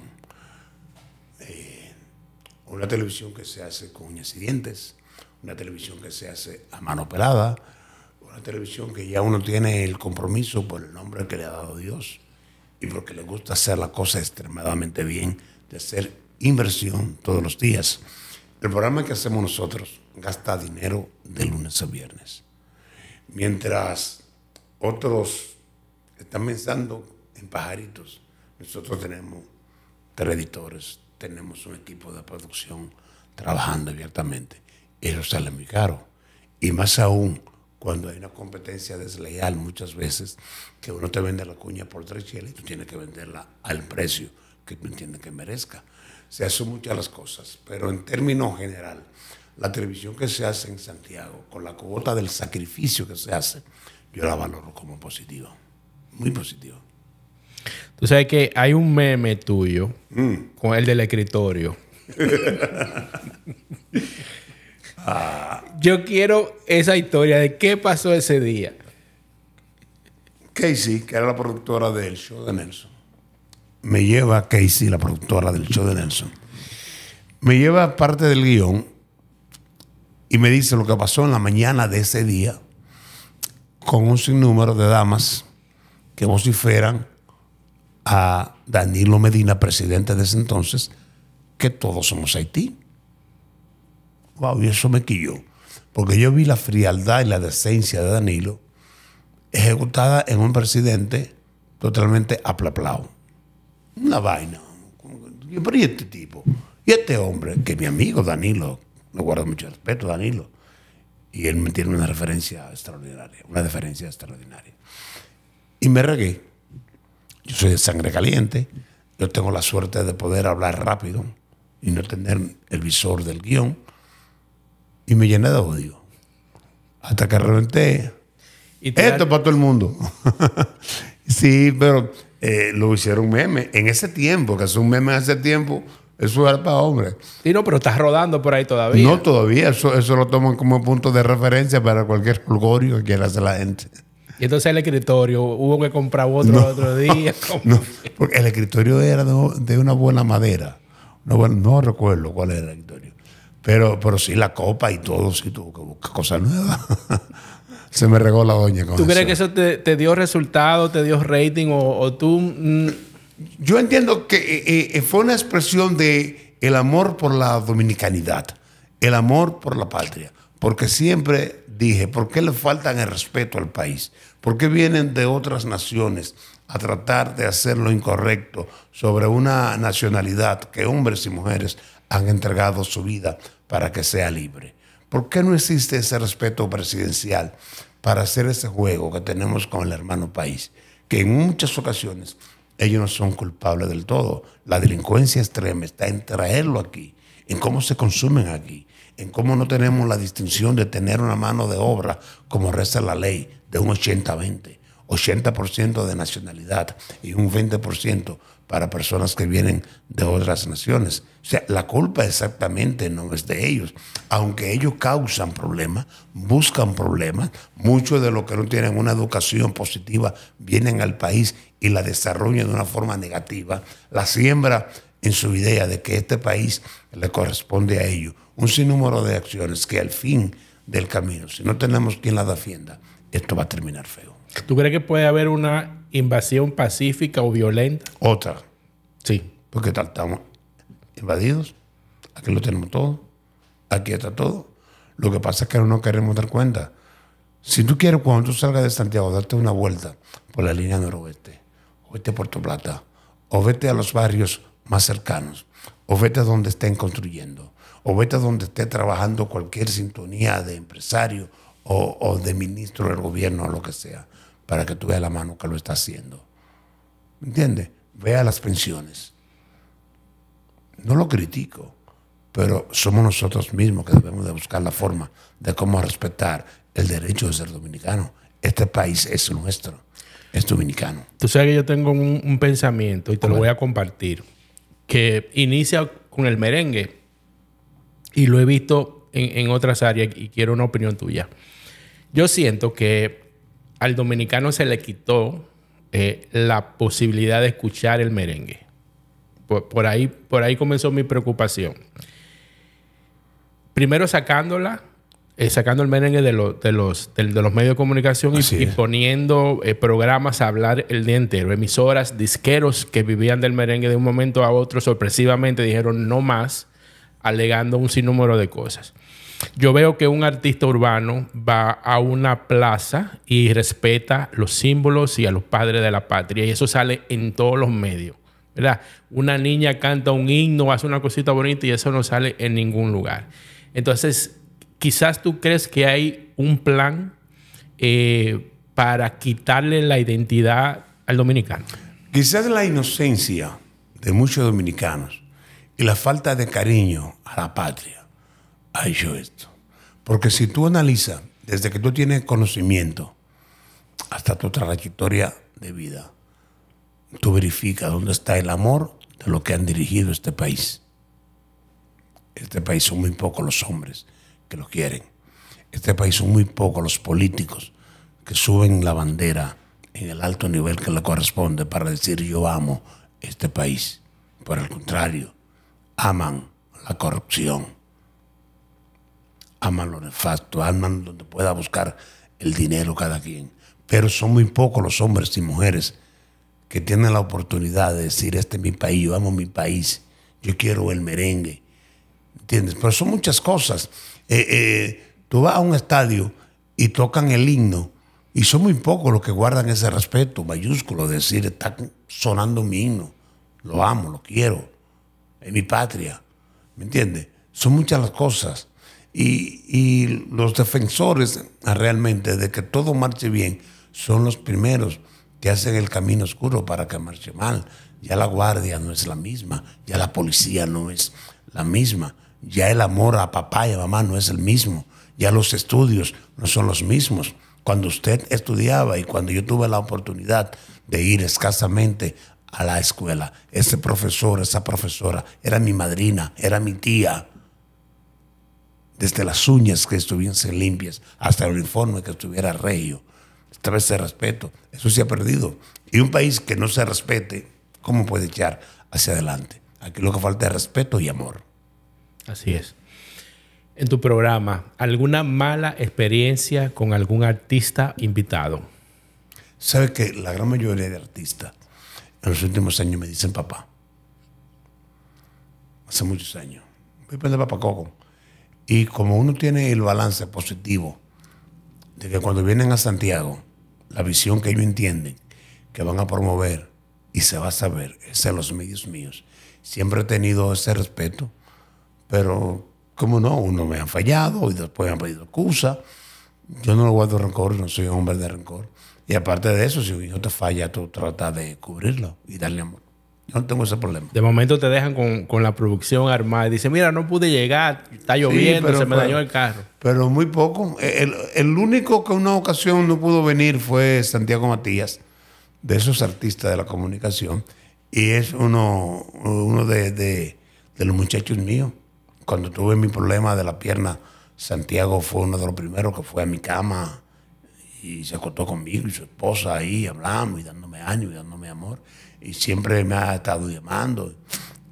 Eh, una televisión que se hace con uñas y dientes, una televisión que se hace a mano pelada, una televisión que ya uno tiene el compromiso por el nombre que le ha dado Dios y porque le gusta hacer la cosa extremadamente bien, de hacer inversión todos los días. El programa que hacemos nosotros gasta dinero de lunes a viernes. Mientras otros están pensando en pajaritos, nosotros tenemos tres tenemos un equipo de producción trabajando abiertamente. Eso sale muy caro. Y más aún cuando hay una competencia desleal muchas veces, que uno te vende la cuña por tres chiles y tú tienes que venderla al precio que tú entiendes que merezca se hacen muchas las cosas, pero en términos general, la televisión que se hace en Santiago, con la cuota del sacrificio que se hace, yo la valoro como positiva, muy positiva. Tú sabes que hay un meme tuyo mm. con el del escritorio. Ah. Yo quiero esa historia de qué pasó ese día. Casey, que era la productora del show de Nelson, me lleva Casey, la productora del show de Nelson, me lleva parte del guión y me dice lo que pasó en la mañana de ese día con un sinnúmero de damas que vociferan a Danilo Medina, presidente de ese entonces, que todos somos Haití. Wow, y eso me quillo, Porque yo vi la frialdad y la decencia de Danilo ejecutada en un presidente totalmente aplaplado. Una vaina. Pero ¿y este tipo? Y este hombre, que mi amigo Danilo, Me guardo mucho respeto Danilo, y él me tiene una referencia extraordinaria, una referencia extraordinaria. Y me regué. Yo soy de sangre caliente, yo tengo la suerte de poder hablar rápido y no tener el visor del guión, y me llené de odio. Hasta que reventé. ¿Y Esto para todo el mundo. sí, pero eh, lo hicieron meme. En ese tiempo, que es un meme en ese tiempo, eso era para hombres. Sí, no, pero estás rodando por ahí todavía. No, todavía. Eso, eso lo toman como punto de referencia para cualquier colgorio que quiera hacer la gente. Y entonces el escritorio, hubo que comprar otro otro día. porque el escritorio era de, una buena madera. no no recuerdo cuál era el escritorio. Pero, pero sí la copa y todo, si tuvo que buscar cosas nuevas. Se me regó la doña con ¿Tú crees que eso te, dio resultado, te dio rating o, tú...? Mm? Yo entiendo que eh, eh, eh, fue una expresión de el amor por la dominicanidad, el amor por la patria. Porque siempre dije, ¿por qué le faltan el respeto al país? ¿Por qué vienen de otras naciones a tratar de hacer lo incorrecto sobre una nacionalidad que hombres y mujeres han entregado su vida para que sea libre? ¿Por qué no existe ese respeto presidencial para hacer ese juego que tenemos con el hermano país? Que en muchas ocasiones ellos no son culpables del todo. La delincuencia extrema está en traerlo aquí, en cómo se consumen aquí, en cómo no tenemos la distinción de tener una mano de obra, como reza la ley, de un 80-20. 80%, de nacionalidad y un 20% para personas que vienen de otras naciones. O sea, la culpa exactamente no es de ellos. Aunque ellos causan problemas, buscan problemas, muchos de los que no tienen una educación positiva vienen al país y la desarrollan de una forma negativa, la siembra en su idea de que este país le corresponde a ellos. Un sinnúmero de acciones que al fin del camino, si no tenemos quien la defienda, esto va a terminar feo. ¿Tú crees que puede haber una invasión pacífica o violenta. Otra. Sí. Porque estamos invadidos. Aquí lo tenemos todo. Aquí está todo. Lo que pasa es que no queremos dar cuenta. Si tú quieres, cuando tú salgas de Santiago, darte una vuelta por la línea noroeste, o vete a Puerto Plata, o vete a los barrios más cercanos, o vete a donde estén construyendo, o vete a donde esté trabajando cualquier sintonía de empresario o, o de ministro del gobierno o lo que sea para que tú veas la mano que lo está haciendo. ¿Me ¿Entiendes? Vea las pensiones. No lo critico, pero somos nosotros mismos que debemos de buscar la forma de cómo respetar el derecho de ser dominicano. Este país es nuestro, es dominicano. Tú sabes que yo tengo un, pensamiento y te lo voy a compartir, que inicia con el merengue y lo he visto en otras áreas y quiero una opinión tuya. Yo siento que al dominicano se le quitó eh, la posibilidad de escuchar el merengue. Por, ahí, por ahí comenzó mi preocupación. Primero sacándola, eh, sacando el merengue de, los, medios de comunicación y, poniendo eh, programas a hablar el día entero. Emisoras, disqueros que vivían del merengue de un momento a otro sorpresivamente dijeron no más alegando un sinnúmero de cosas. Yo veo que un artista urbano va a una plaza y respeta los símbolos y a los padres de la patria, y eso sale en todos los medios. ¿verdad? Una niña canta un himno, hace una cosita bonita y eso no sale en ningún lugar. Entonces, quizás tú crees que hay un plan eh, para quitarle la identidad al dominicano. Quizás la inocencia de muchos dominicanos y la falta de cariño a la patria ha hecho esto. Porque si tú analizas, desde que tú tienes conocimiento hasta tu trayectoria de vida, tú verificas dónde está el amor de lo que han dirigido este país. Este país son muy pocos los hombres que lo quieren. Este país son muy pocos los políticos que suben la bandera en el alto nivel que le corresponde para decir yo amo este país. Por el contrario, aman la corrupción, aman lo nefasto, aman donde pueda buscar el dinero cada quien. Pero son muy pocos los hombres y mujeres que tienen la oportunidad de decir, este es mi país, yo amo mi país, yo quiero el merengue. ¿Entiendes? Pero son muchas cosas. Eh, eh, tú vas a un estadio y tocan el himno y son muy pocos los que guardan ese respeto mayúsculo, de decir, está sonando mi himno, lo amo, lo quiero en mi patria. ¿Me entiende?, Son muchas las cosas. Y, y, los defensores ah, realmente de que todo marche bien son los primeros que hacen el camino oscuro para que marche mal. Ya la guardia no es la misma, ya la policía no es la misma, ya el amor a papá y a mamá no es el mismo, ya los estudios no son los mismos. Cuando usted estudiaba y cuando yo tuve la oportunidad de ir escasamente a la escuela. Ese profesor, esa profesora, era mi madrina, era mi tía. Desde las uñas que estuviesen limpias hasta el uniforme que estuviera regio. Esta vez ese respeto, eso se ha perdido. Y un país que no se respete, ¿cómo puede echar hacia adelante? Aquí lo que falta es respeto y amor. Así es. En tu programa, ¿alguna mala experiencia con algún artista invitado? ¿Sabe que la gran mayoría de artistas en los últimos años me dicen papá. Hace muchos años. Voy a papá Coco. Y como uno tiene el balance positivo de que cuando vienen a Santiago, la visión que ellos entienden que van a promover y se va a saber, es en los medios míos. Siempre he tenido ese respeto, pero como no, uno me ha fallado y después me han pedido excusa. Yo no lo guardo rencor, no soy un hombre de rencor. Y aparte de eso, si un hijo te falla, tú tratas de cubrirlo y darle amor. Yo no tengo ese problema. De momento te dejan con, la producción armada y dicen, mira, no pude llegar, está lloviendo, se me dañó el carro. Pero muy poco. El, único que en una ocasión no pudo venir fue Santiago Matías, de esos artistas de la comunicación. Y es uno, uno de, de los muchachos míos. Cuando tuve mi problema de la pierna, Santiago fue uno de los primeros que fue a mi cama y se acostó conmigo y su esposa ahí hablamos y dándome años y dándome amor. Y siempre me ha estado llamando.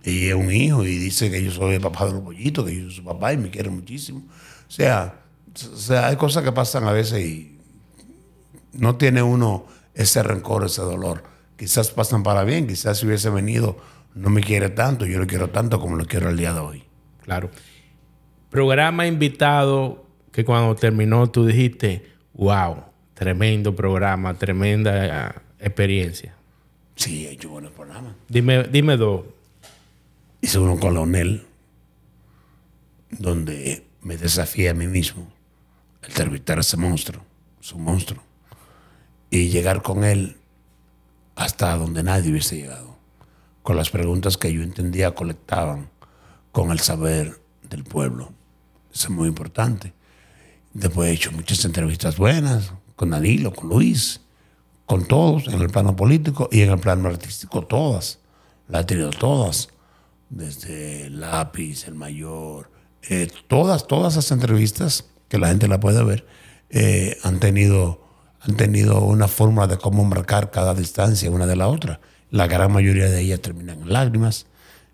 Y es un hijo y dice que yo soy el papá de los pollitos, que yo soy su papá y me quiere muchísimo. O sea, sea hay cosas que pasan a veces y no tiene uno ese rencor, ese dolor. Quizás pasan para bien, quizás si hubiese venido no me quiere tanto, yo lo quiero tanto como lo quiero el día de hoy. Claro. Programa invitado que cuando terminó tú dijiste, wow, Tremendo programa, tremenda eh, experiencia. Sí, he hecho buenos programas. Dime, dime dos. Hice uno colonel, donde me desafié a mí mismo a entrevistar a ese monstruo, su monstruo, y llegar con él hasta donde nadie hubiese llegado, con las preguntas que yo entendía colectaban, con el saber del pueblo. Eso es muy importante. Después he hecho muchas entrevistas buenas con Danilo, con Luis, con todos, en el plano político y en el plano artístico, todas. La he tenido todas, desde El Lápiz, El Mayor, eh, todas, todas las entrevistas que la gente la puede ver, eh, han, tenido, han tenido una fórmula de cómo marcar cada distancia una de la otra. La gran mayoría de ellas terminan en lágrimas.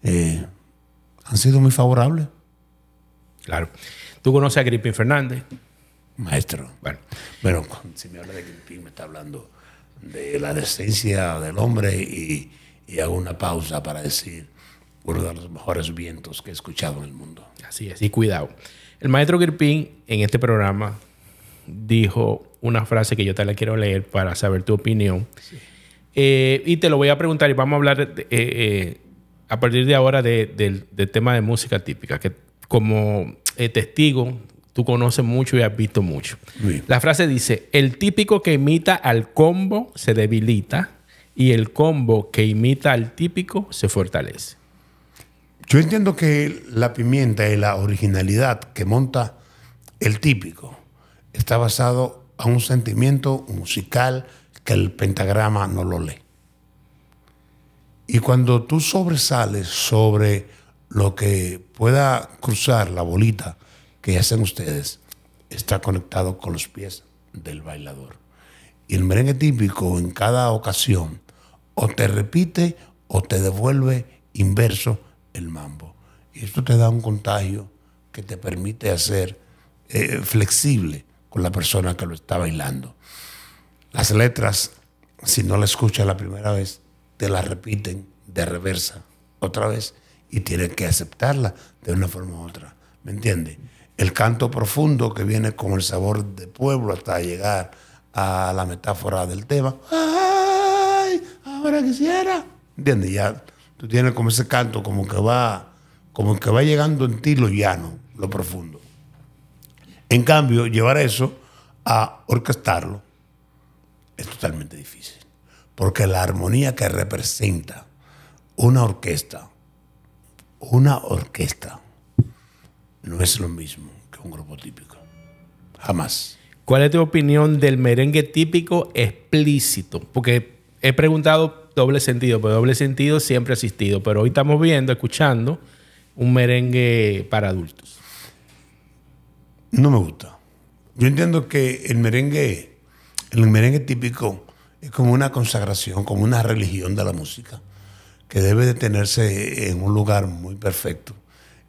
Eh, han sido muy favorables. Claro. Tú conoces a Gripin Fernández maestro. Bueno, pero si me habla de Quintín, me está hablando de la decencia del hombre y, hago una pausa para decir uno de los mejores vientos que he escuchado en el mundo. Así es, y cuidado. El maestro Kirpin en este programa dijo una frase que yo te la quiero leer para saber tu opinión. Eh, y te lo voy a preguntar y vamos a hablar eh, eh, a partir de ahora del tema de música típica, que como testigo tú conoces mucho y has visto mucho. La frase dice, el típico que imita al combo se debilita y el combo que imita al típico se fortalece. Yo entiendo que la pimienta y la originalidad que monta el típico está basado a un sentimiento musical que el pentagrama no lo lee. Y cuando tú sobresales sobre lo que pueda cruzar la bolita que hacen ustedes está conectado con los pies del bailador. Y el merengue típico en cada ocasión o te repite o te devuelve inverso el mambo. Y esto te da un contagio que te permite hacer eh, flexible con la persona que lo está bailando. Las letras, si no la escuchas la primera vez, te las repiten de reversa otra vez y tienes que aceptarla de una forma u otra. ¿Me entiendes? el canto profundo que viene con el sabor de pueblo hasta llegar a la metáfora del tema. ¡Ay! Ahora quisiera. ¿Entiendes? Ya tú tienes como ese canto, como que va, como que va llegando en ti lo llano, lo profundo. En cambio, llevar eso a orquestarlo es totalmente difícil. Porque la armonía que representa una orquesta, una orquesta, no es lo mismo que un grupo típico. Jamás. ¿Cuál es tu opinión del merengue típico explícito? Porque he preguntado doble sentido, pero doble sentido siempre ha existido. Pero hoy estamos viendo, escuchando un merengue para adultos. No me gusta. Yo entiendo que el merengue, el merengue típico es como una consagración, como una religión de la música, que debe de tenerse en un lugar muy perfecto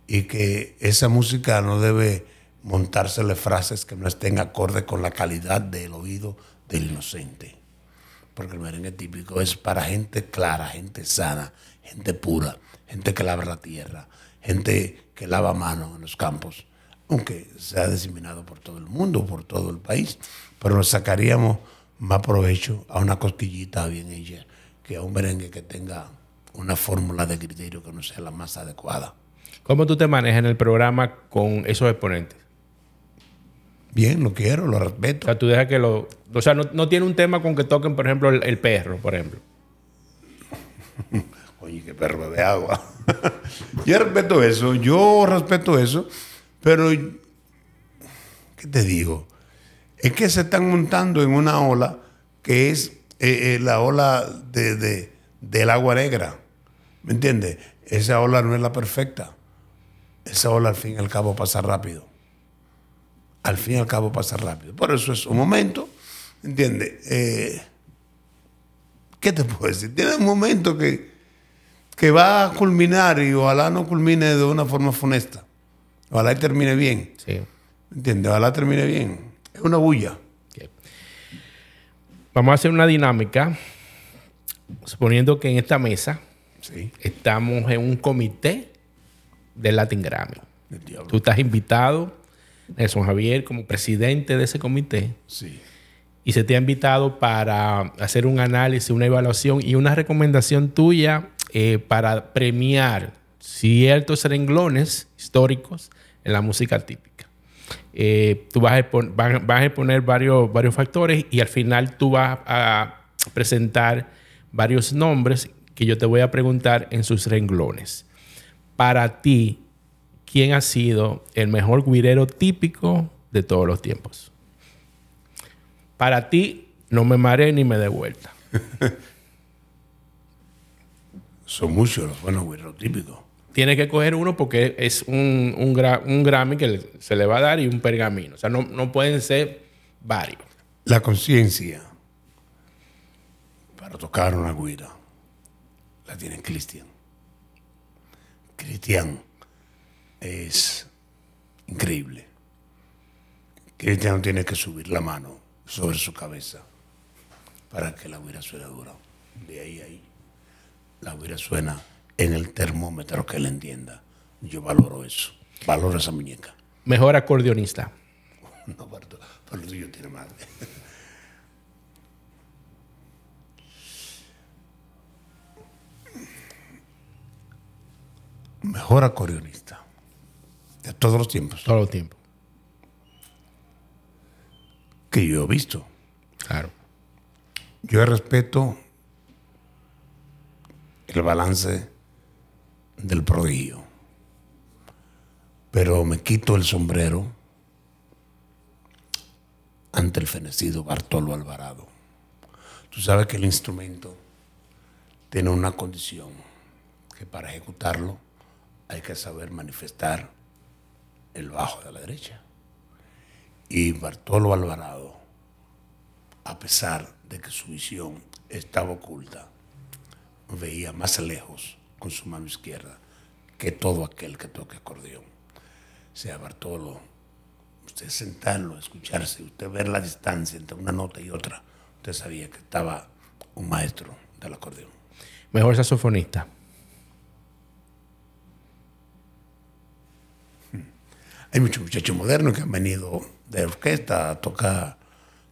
y que esa música no debe montársele frases que no estén acorde con la calidad del oído del inocente. Porque el merengue típico es para gente clara, gente sana, gente pura, gente que lava la tierra, gente que lava mano en los campos, aunque se ha diseminado por todo el mundo, por todo el país, pero nos sacaríamos más provecho a una costillita bien ella que a un merengue que tenga una fórmula de criterio que no sea la más adecuada. ¿Cómo tú te manejas en el programa con esos exponentes? Bien, lo quiero, lo respeto. O sea, tú dejas que lo... O sea, no, tiene un tema con que toquen, por ejemplo, el, perro, por ejemplo. Oye, qué perro de agua. yo respeto eso, yo respeto eso, pero ¿qué te digo? Es que se están montando en una ola que es eh, eh, la ola de, del agua negra. ¿Me entiendes? Esa ola no es la perfecta esa ola al fin y al cabo pasa rápido. Al fin y al cabo pasa rápido. Por eso es un momento, ¿entiendes? Eh, ¿Qué te puedo decir? Tiene un momento que, va a culminar y ojalá no culmine de una forma funesta. Ojalá y termine bien. ¿Entiendes? Ojalá termine bien. Es una bulla. Vamos a hacer una dinámica. Suponiendo que en esta mesa estamos en un comité del Latin Grammy. Tú estás invitado, Nelson Javier, como presidente de ese comité. Sí. Y se te ha invitado para hacer un análisis, una evaluación y una recomendación tuya eh, para premiar ciertos renglones históricos en la música típica. Eh, tú vas a, exponer varios factores y al final tú vas a presentar varios nombres que yo te voy a preguntar en sus renglones para ti, ¿quién ha sido el mejor guirero típico de todos los tiempos? Para ti, no me mareé ni me dé vuelta. Son muchos los buenos guireros típicos. Tienes que coger uno porque es un, un, Grammy que se le va a dar y un pergamino. O sea, no, no pueden ser varios. La conciencia para tocar una guira la tiene Cristian. Cristian es increíble. Cristian tiene que subir la mano sobre su cabeza para que la huira suene dura. De ahí a ahí, la huira suena en el termómetro que él entienda. Yo valoro eso, valoro esa muñeca. Mejor acordeonista. No, pero, yo tiene madre. mejor acordeonista de todos los tiempos. Todo el tiempo. Que yo he visto. Claro. Yo respeto el balance del prodigio. Pero me quito el sombrero ante el fenecido Bartolo Alvarado. Tú sabes que el instrumento tiene una condición que para ejecutarlo hay que saber manifestar el bajo de la derecha. Y Bartolo Alvarado, a pesar de que su visión estaba oculta, veía más lejos con su mano izquierda que todo aquel que toque acordeón. O sea, Bartolo, usted sentarlo, escucharse, usted ver la distancia entre una nota y otra, usted sabía que estaba un maestro del acordeón. Mejor saxofonista. Hay muchos muchachos modernos que han venido de orquesta a tocar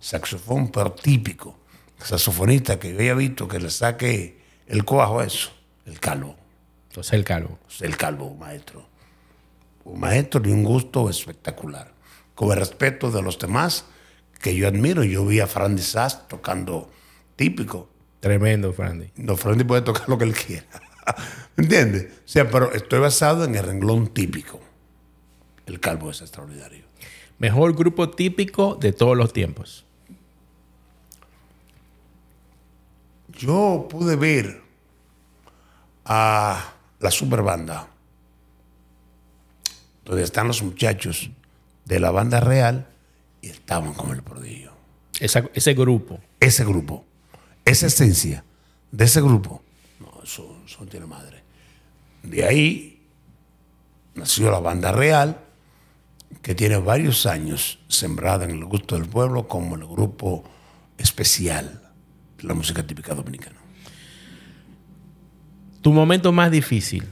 saxofón, pero típico, saxofonista, que yo había visto que le saque el cuajo a eso, el calvo. Entonces el calvo. El calvo, maestro. Un maestro de un gusto espectacular. Con el respeto de los demás, que yo admiro. Yo vi a Frandy Sass tocando típico. Tremendo, Frandy. No, Frandy puede tocar lo que él quiera. ¿Entiendes? O sea, pero estoy basado en el renglón típico. El Calvo es extraordinario. Mejor grupo típico de todos los tiempos. Yo pude ver a la Superbanda, donde están los muchachos de la banda real y estaban con el prodigio. Esa, ese grupo. Ese grupo. Esa esencia de ese grupo. No, eso no tiene madre. De ahí nació la banda real que tiene varios años sembrada en el gusto del pueblo como el grupo especial de la música típica dominicana. ¿Tu momento más difícil?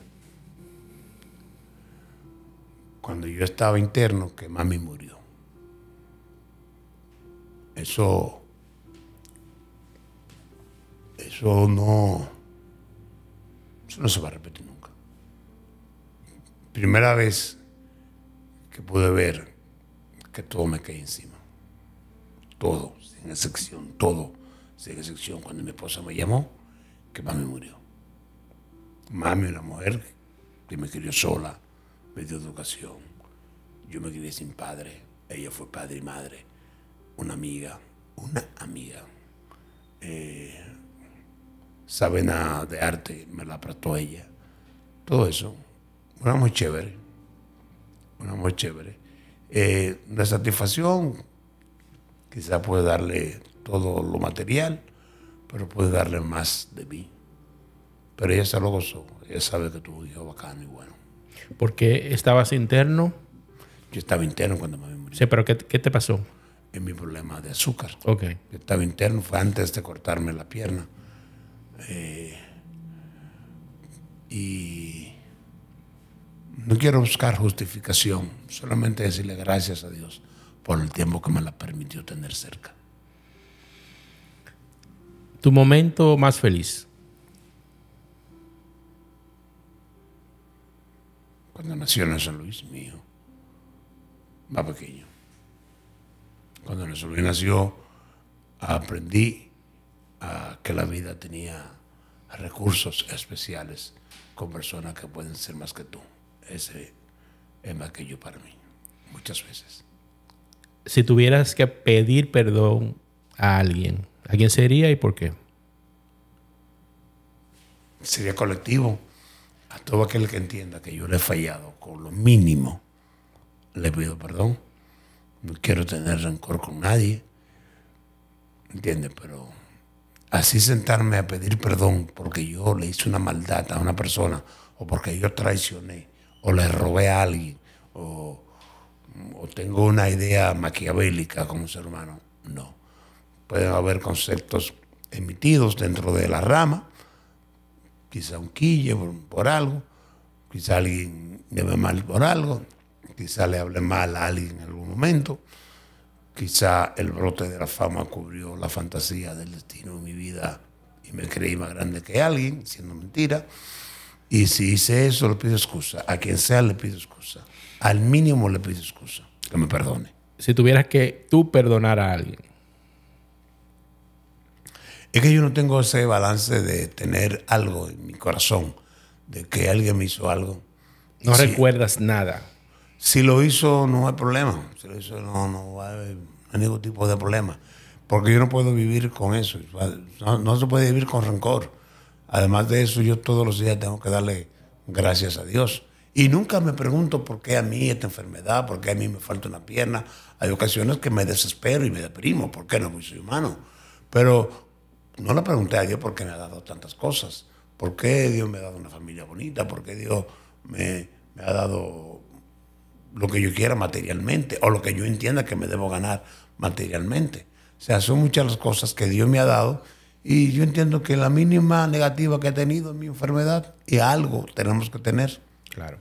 Cuando yo estaba interno, que mami murió. Eso. Eso no. Eso no se va a repetir nunca. Primera vez que pude ver que todo me caía encima. Todo, sin excepción, todo, sin excepción. Cuando mi esposa me llamó, que mami murió. Mami, la mujer que me crió sola, me dio educación. Yo me crié sin padre, ella fue padre y madre. Una amiga, una amiga. Eh, sabe nada de arte, me la prestó ella. Todo eso. era muy chévere. Una muy chévere. Eh, la satisfacción quizá puede darle todo lo material, pero puede darle más de mí. Pero ella se lo gozó, ella sabe que tuvo un hijo bacano y bueno. ¿Por qué estabas interno? Yo estaba interno cuando me murió. Sí, pero ¿qué, te pasó? En mi problema de azúcar. Ok. Yo estaba interno, fue antes de cortarme la pierna. Eh, y no quiero buscar justificación, solamente decirle gracias a Dios por el tiempo que me la permitió tener cerca. ¿Tu momento más feliz? Cuando nació en San Luis, mío, más pequeño. Cuando San Luis nació, aprendí ah, que la vida tenía recursos especiales con personas que pueden ser más que tú ese es más que yo para mí, muchas veces. Si tuvieras que pedir perdón a alguien, ¿a quién sería y por qué? Sería colectivo. A todo aquel que entienda que yo le he fallado con lo mínimo, le pido perdón. No quiero tener rencor con nadie. ¿Entiendes? Pero así sentarme a pedir perdón porque yo le hice una maldad a una persona o porque yo traicioné o le robé a alguien, o, tengo una idea maquiavélica como ser humano. No. Pueden haber conceptos emitidos dentro de la rama, quizá un quille por, algo, quizá alguien ve mal por algo, quizá le hable mal a alguien en algún momento, quizá el brote de la fama cubrió la fantasía del destino de mi vida y me creí más grande que alguien, siendo mentira. Y si hice eso, le pido excusa. A quien sea, le pido excusa. Al mínimo, le pido excusa. Que me perdone. Si tuvieras que tú perdonar a alguien. Es que yo no tengo ese balance de tener algo en mi corazón, de que alguien me hizo algo. No recuerdas nada. Si lo hizo, no hay problema. Si lo hizo, no, no hay, ningún tipo de problema. Porque yo no puedo vivir con eso. No, no se puede vivir con rencor. Además de eso, yo todos los días tengo que darle gracias a Dios. Y nunca me pregunto por qué a mí esta enfermedad, por qué a mí me falta una pierna. Hay ocasiones que me desespero y me deprimo, porque no pues soy humano. Pero no le pregunté a Dios por qué me ha dado tantas cosas, por qué Dios me ha dado una familia bonita, por qué Dios me, me ha dado lo que yo quiera materialmente o lo que yo entienda que me debo ganar materialmente. O sea, son muchas las cosas que Dios me ha dado y yo entiendo que la mínima negativa que he tenido en mi enfermedad, es algo tenemos que tener. Claro.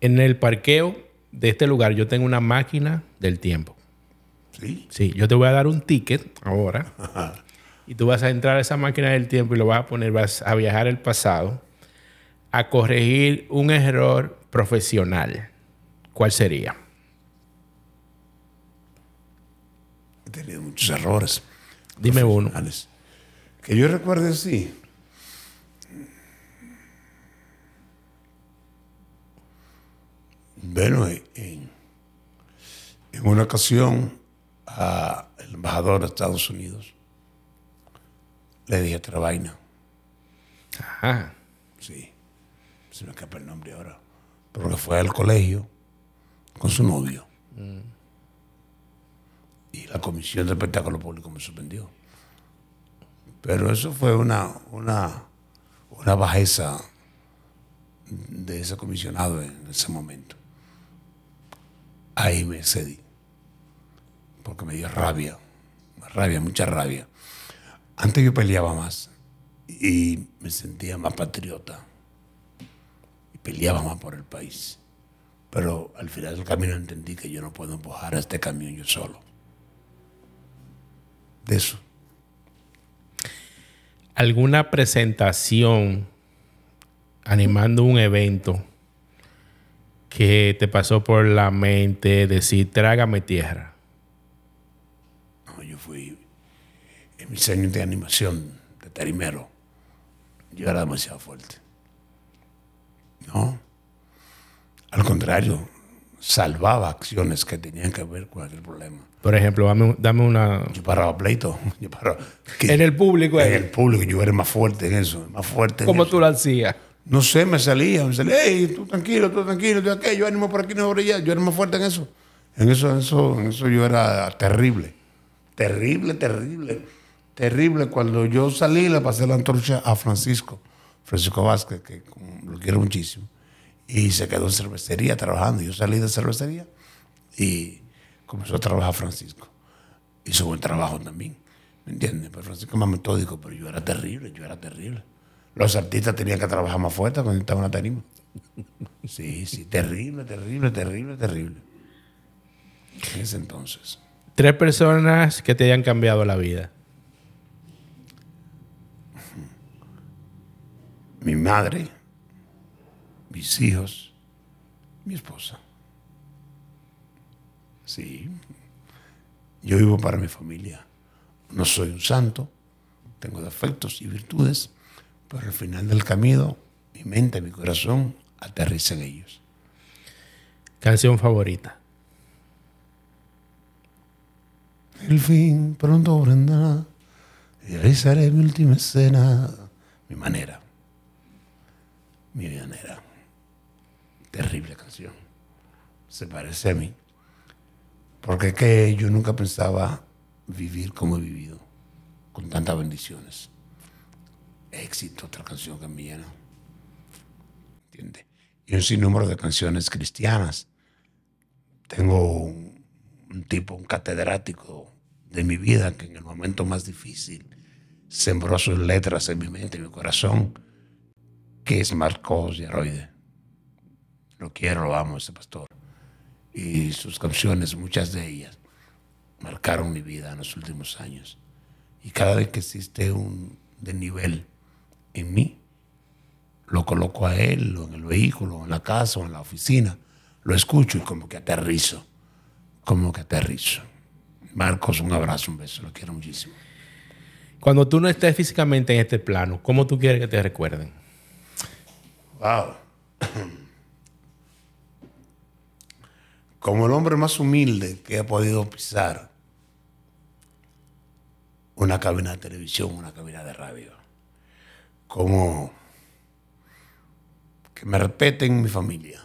En el parqueo de este lugar yo tengo una máquina del tiempo. Sí. Sí, yo te voy a dar un ticket ahora. y tú vas a entrar a esa máquina del tiempo y lo vas a poner, vas a viajar al pasado, a corregir un error profesional. ¿Cuál sería? He tenido muchos errores. Dime uno. Que yo recuerde, sí. Bueno, en, una ocasión al embajador de Estados Unidos le dije otra vaina. Ajá. Sí. Se me escapa el nombre ahora. Pero fue al colegio con su novio. Mm la Comisión de Espectáculo Público me suspendió. Pero eso fue una, una, una bajeza de ese comisionado en ese momento. Ahí me cedí, porque me dio rabia, rabia, mucha rabia. Antes yo peleaba más y me sentía más patriota y peleaba más por el país. Pero al final del camino entendí que yo no puedo empujar a este camino yo solo de eso. ¿Alguna presentación animando un evento que te pasó por la mente decir, trágame tierra? No, yo fui en mis años de animación, de tarimero, yo era demasiado fuerte. No, al contrario, salvaba acciones que tenían que ver con aquel problema. Por ejemplo, dame, dame una... Yo paraba pleito. en el público. En eh. el público. Yo era más fuerte en eso. Más fuerte ¿Cómo tú lo hacías? No sé, me salía. Me salía, hey, tú tranquilo, tú tranquilo, tú Yo ánimo por aquí, no por Yo era más fuerte en eso. En eso, en eso, en eso yo era terrible. Terrible, terrible. Terrible. Cuando yo salí, le pasé la antorcha a Francisco. Francisco Vázquez, que lo quiero muchísimo y se quedó en cervecería trabajando. Yo salí de cervecería y comenzó a trabajar Francisco. Hizo buen trabajo también, ¿me entiendes? Pero pues Francisco es más metódico, pero yo era terrible, yo era terrible. Los artistas tenían que trabajar más fuerte cuando estaban en la Sí, sí, terrible, terrible, terrible, terrible. En ese entonces. Tres personas que te hayan cambiado la vida. Mi madre mis hijos, mi esposa. Sí, yo vivo para mi familia. No soy un santo, tengo defectos y virtudes, pero al final del camino, mi mente, mi corazón aterriza en ellos. Canción favorita. El fin pronto vendrá, realizaré mi última escena, mi manera, mi manera terrible canción. Se parece a mí. Porque es que yo nunca pensaba vivir como he vivido, con tantas bendiciones. Éxito, otra canción que me llena. ¿Entiendes? Y un sinnúmero de canciones cristianas. Tengo un, tipo, un catedrático de mi vida, que en el momento más difícil sembró sus letras en mi mente, y mi corazón, que es Marcos Yaroide lo quiero, lo amo ese pastor. Y sus canciones, muchas de ellas, marcaron mi vida en los últimos años. Y cada vez que existe un desnivel en mí, lo coloco a él, o en el vehículo, o en la casa, o en la oficina, lo escucho y como que aterrizo, como que aterrizo. Marcos, un abrazo, un beso, lo quiero muchísimo. Cuando tú no estés físicamente en este plano, ¿cómo tú quieres que te recuerden? Wow. como el hombre más humilde que ha podido pisar una cabina de televisión, una cabina de radio. Como que me respeten mi familia.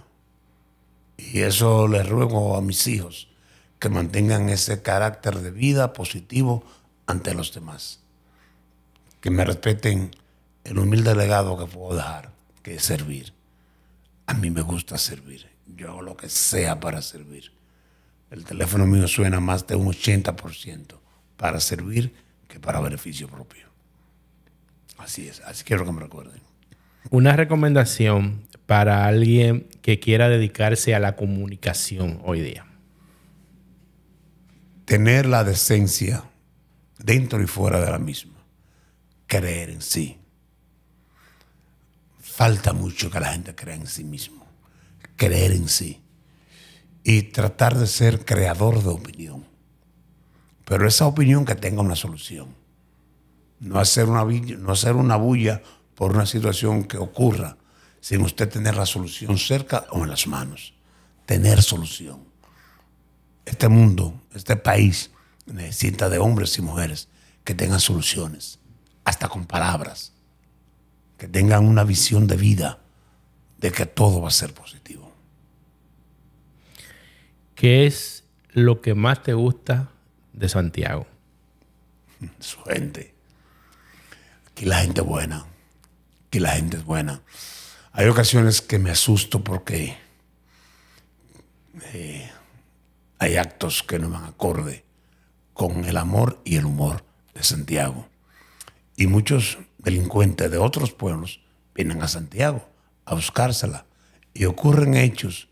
Y eso les ruego a mis hijos, que mantengan ese carácter de vida positivo ante los demás. Que me respeten el humilde legado que puedo dejar, que es servir. A mí me gusta servir yo hago lo que sea para servir. El teléfono mío suena más de un 80% para servir que para beneficio propio. Así es, así quiero que me recuerden. Una recomendación para alguien que quiera dedicarse a la comunicación hoy día. Tener la decencia dentro y fuera de la misma. Creer en sí. Falta mucho que la gente crea en sí mismo creer en sí y tratar de ser creador de opinión. Pero esa opinión que tenga una solución. No hacer una, no hacer una bulla por una situación que ocurra sin usted tener la solución cerca o en las manos. Tener solución. Este mundo, este país necesita de hombres y mujeres que tengan soluciones, hasta con palabras, que tengan una visión de vida de que todo va a ser positivo. ¿qué es lo que más te gusta de Santiago? Su gente. Que la gente es buena. Que la gente es buena. Hay ocasiones que me asusto porque eh, hay actos que no van acorde con el amor y el humor de Santiago. Y muchos delincuentes de otros pueblos vienen a Santiago a buscársela y ocurren hechos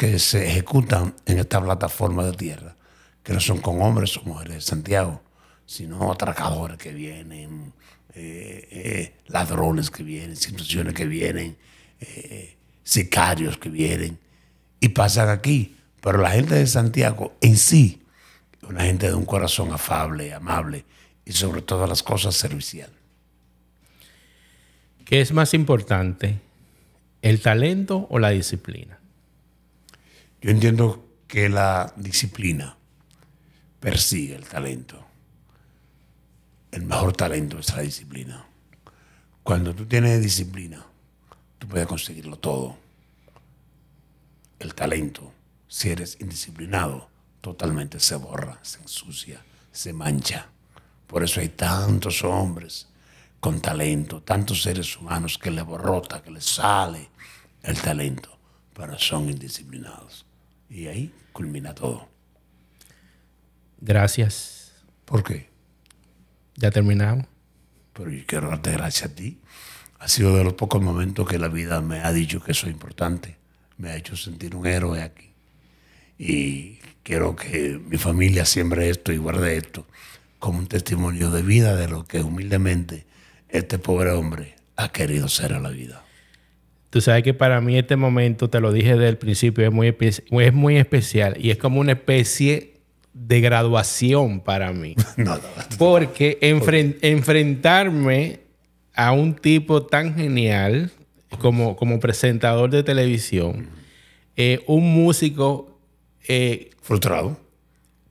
que se ejecutan en esta plataforma de tierra, que no son con hombres o mujeres, de Santiago, sino atracadores que vienen, eh, eh, ladrones que vienen, instituciones que vienen, eh, sicarios que vienen, y pasan aquí. Pero la gente de Santiago en sí, una gente de un corazón afable, amable y sobre todas las cosas servicial. ¿Qué es más importante, el talento o la disciplina? Yo entiendo que la disciplina persigue el talento. El mejor talento es la disciplina. Cuando tú tienes disciplina, tú puedes conseguirlo todo. El talento, si eres indisciplinado, totalmente se borra, se ensucia, se mancha. Por eso hay tantos hombres con talento, tantos seres humanos que le borrota, que le sale el talento, pero son indisciplinados. Y ahí culmina todo. Gracias. ¿Por qué? Ya terminamos. Pero yo quiero darte gracias a ti. Ha sido de los pocos momentos que la vida me ha dicho que soy importante. Me ha hecho sentir un héroe aquí. Y quiero que mi familia siembre esto y guarde esto como un testimonio de vida de lo que humildemente este pobre hombre ha querido ser a la vida. Tú sabes que para mí este momento, te lo dije desde el principio, es muy, es muy especial y es como una especie de graduación para mí. Porque enfrentarme a un tipo tan genial como, como presentador de televisión, eh, un músico... Eh, Frustrado.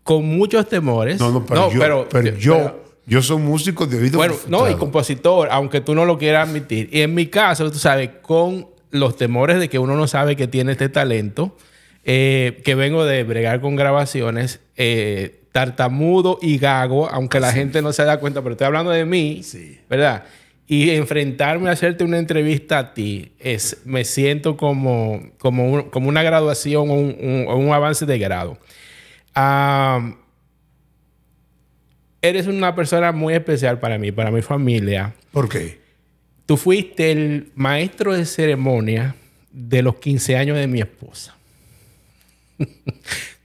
Con muchos temores. No, no, pero yo... Pero, yo yo soy músico de oído. Bueno, no, y compositor, aunque tú no lo quieras admitir. Y en mi caso, tú sabes, con los temores de que uno no sabe que tiene este talento, eh, que vengo de bregar con grabaciones, eh, tartamudo y gago, aunque la gente no se da cuenta, pero estoy hablando de mí, ¿verdad? Y enfrentarme a hacerte una entrevista a ti, es, me siento como, como, como una graduación o un, un, avance de grado. Ah eres una persona muy especial para mí, para mi familia. ¿Por qué? Tú fuiste el maestro de ceremonia de los 15 años de mi esposa.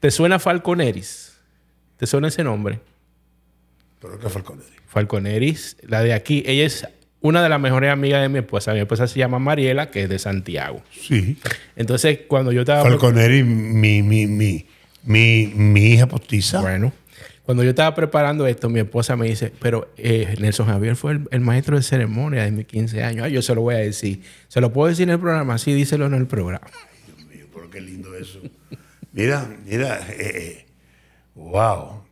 ¿Te suena Falconeris? ¿Te suena ese nombre? ¿Pero qué Falconeris? Falconeris, la de aquí. Ella es una de las mejores amigas de mi esposa. Mi esposa se llama Mariela, que es de Santiago. Sí. Entonces, cuando yo estaba... Falconeris, mi, mi, mi, mi, hija postiza. Bueno. Cuando yo estaba preparando esto, mi esposa me dice, pero eh, Nelson Javier fue el, maestro de ceremonia de mis 15 años. yo se lo voy a decir. ¿Se lo puedo decir en el programa? Sí, díselo en el programa. Dios mío, pero qué lindo eso. Mira, mira, eh, eh, wow.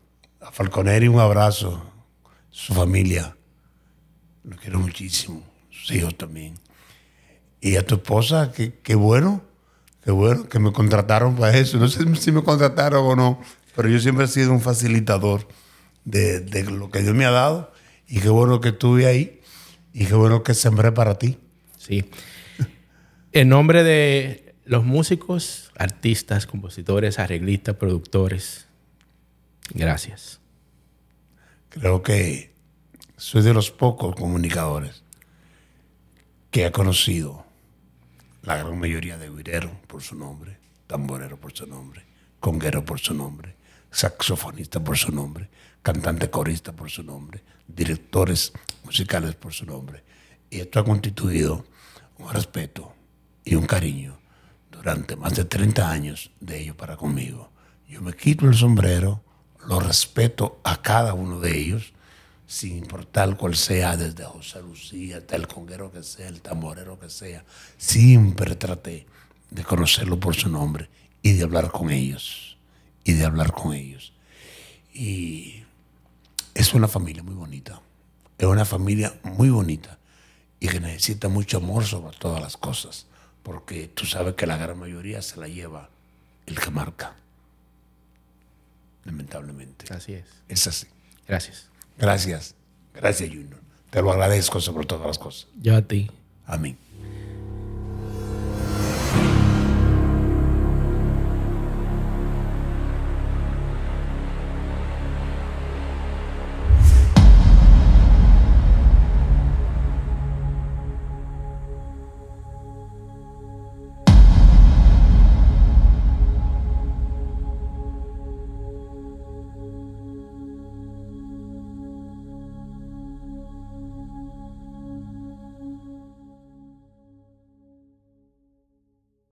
A Falconeri un abrazo, su familia. Lo quiero muchísimo, sus hijos también. Y a tu esposa, qué bueno, qué bueno que me contrataron para eso. No sé si me contrataron o no, pero yo siempre he sido un facilitador de, lo que Dios me ha dado y qué bueno que estuve ahí y qué bueno que sembré para ti. Sí. En nombre de los músicos, artistas, compositores, arreglistas, productores, gracias. Creo que soy de los pocos comunicadores que ha conocido la gran mayoría de guirero por su nombre, tamborero por su nombre, conguero por su nombre saxofonista por su nombre, cantante corista por su nombre, directores musicales por su nombre. Y esto ha constituido un respeto y un cariño durante más de 30 años de ellos para conmigo. Yo me quito el sombrero, lo respeto a cada uno de ellos, sin importar cuál sea, desde José Lucía hasta el conguero que sea, el tamborero que sea, siempre traté de conocerlo por su nombre y de hablar con ellos y de hablar con ellos. Y es una familia muy bonita, es una familia muy bonita y que necesita mucho amor sobre todas las cosas, porque tú sabes que la gran mayoría se la lleva el que marca, lamentablemente. Así es. Es así. Gracias. Gracias. Gracias, Junior. Te lo agradezco sobre todas las cosas. Yo a ti. A mí.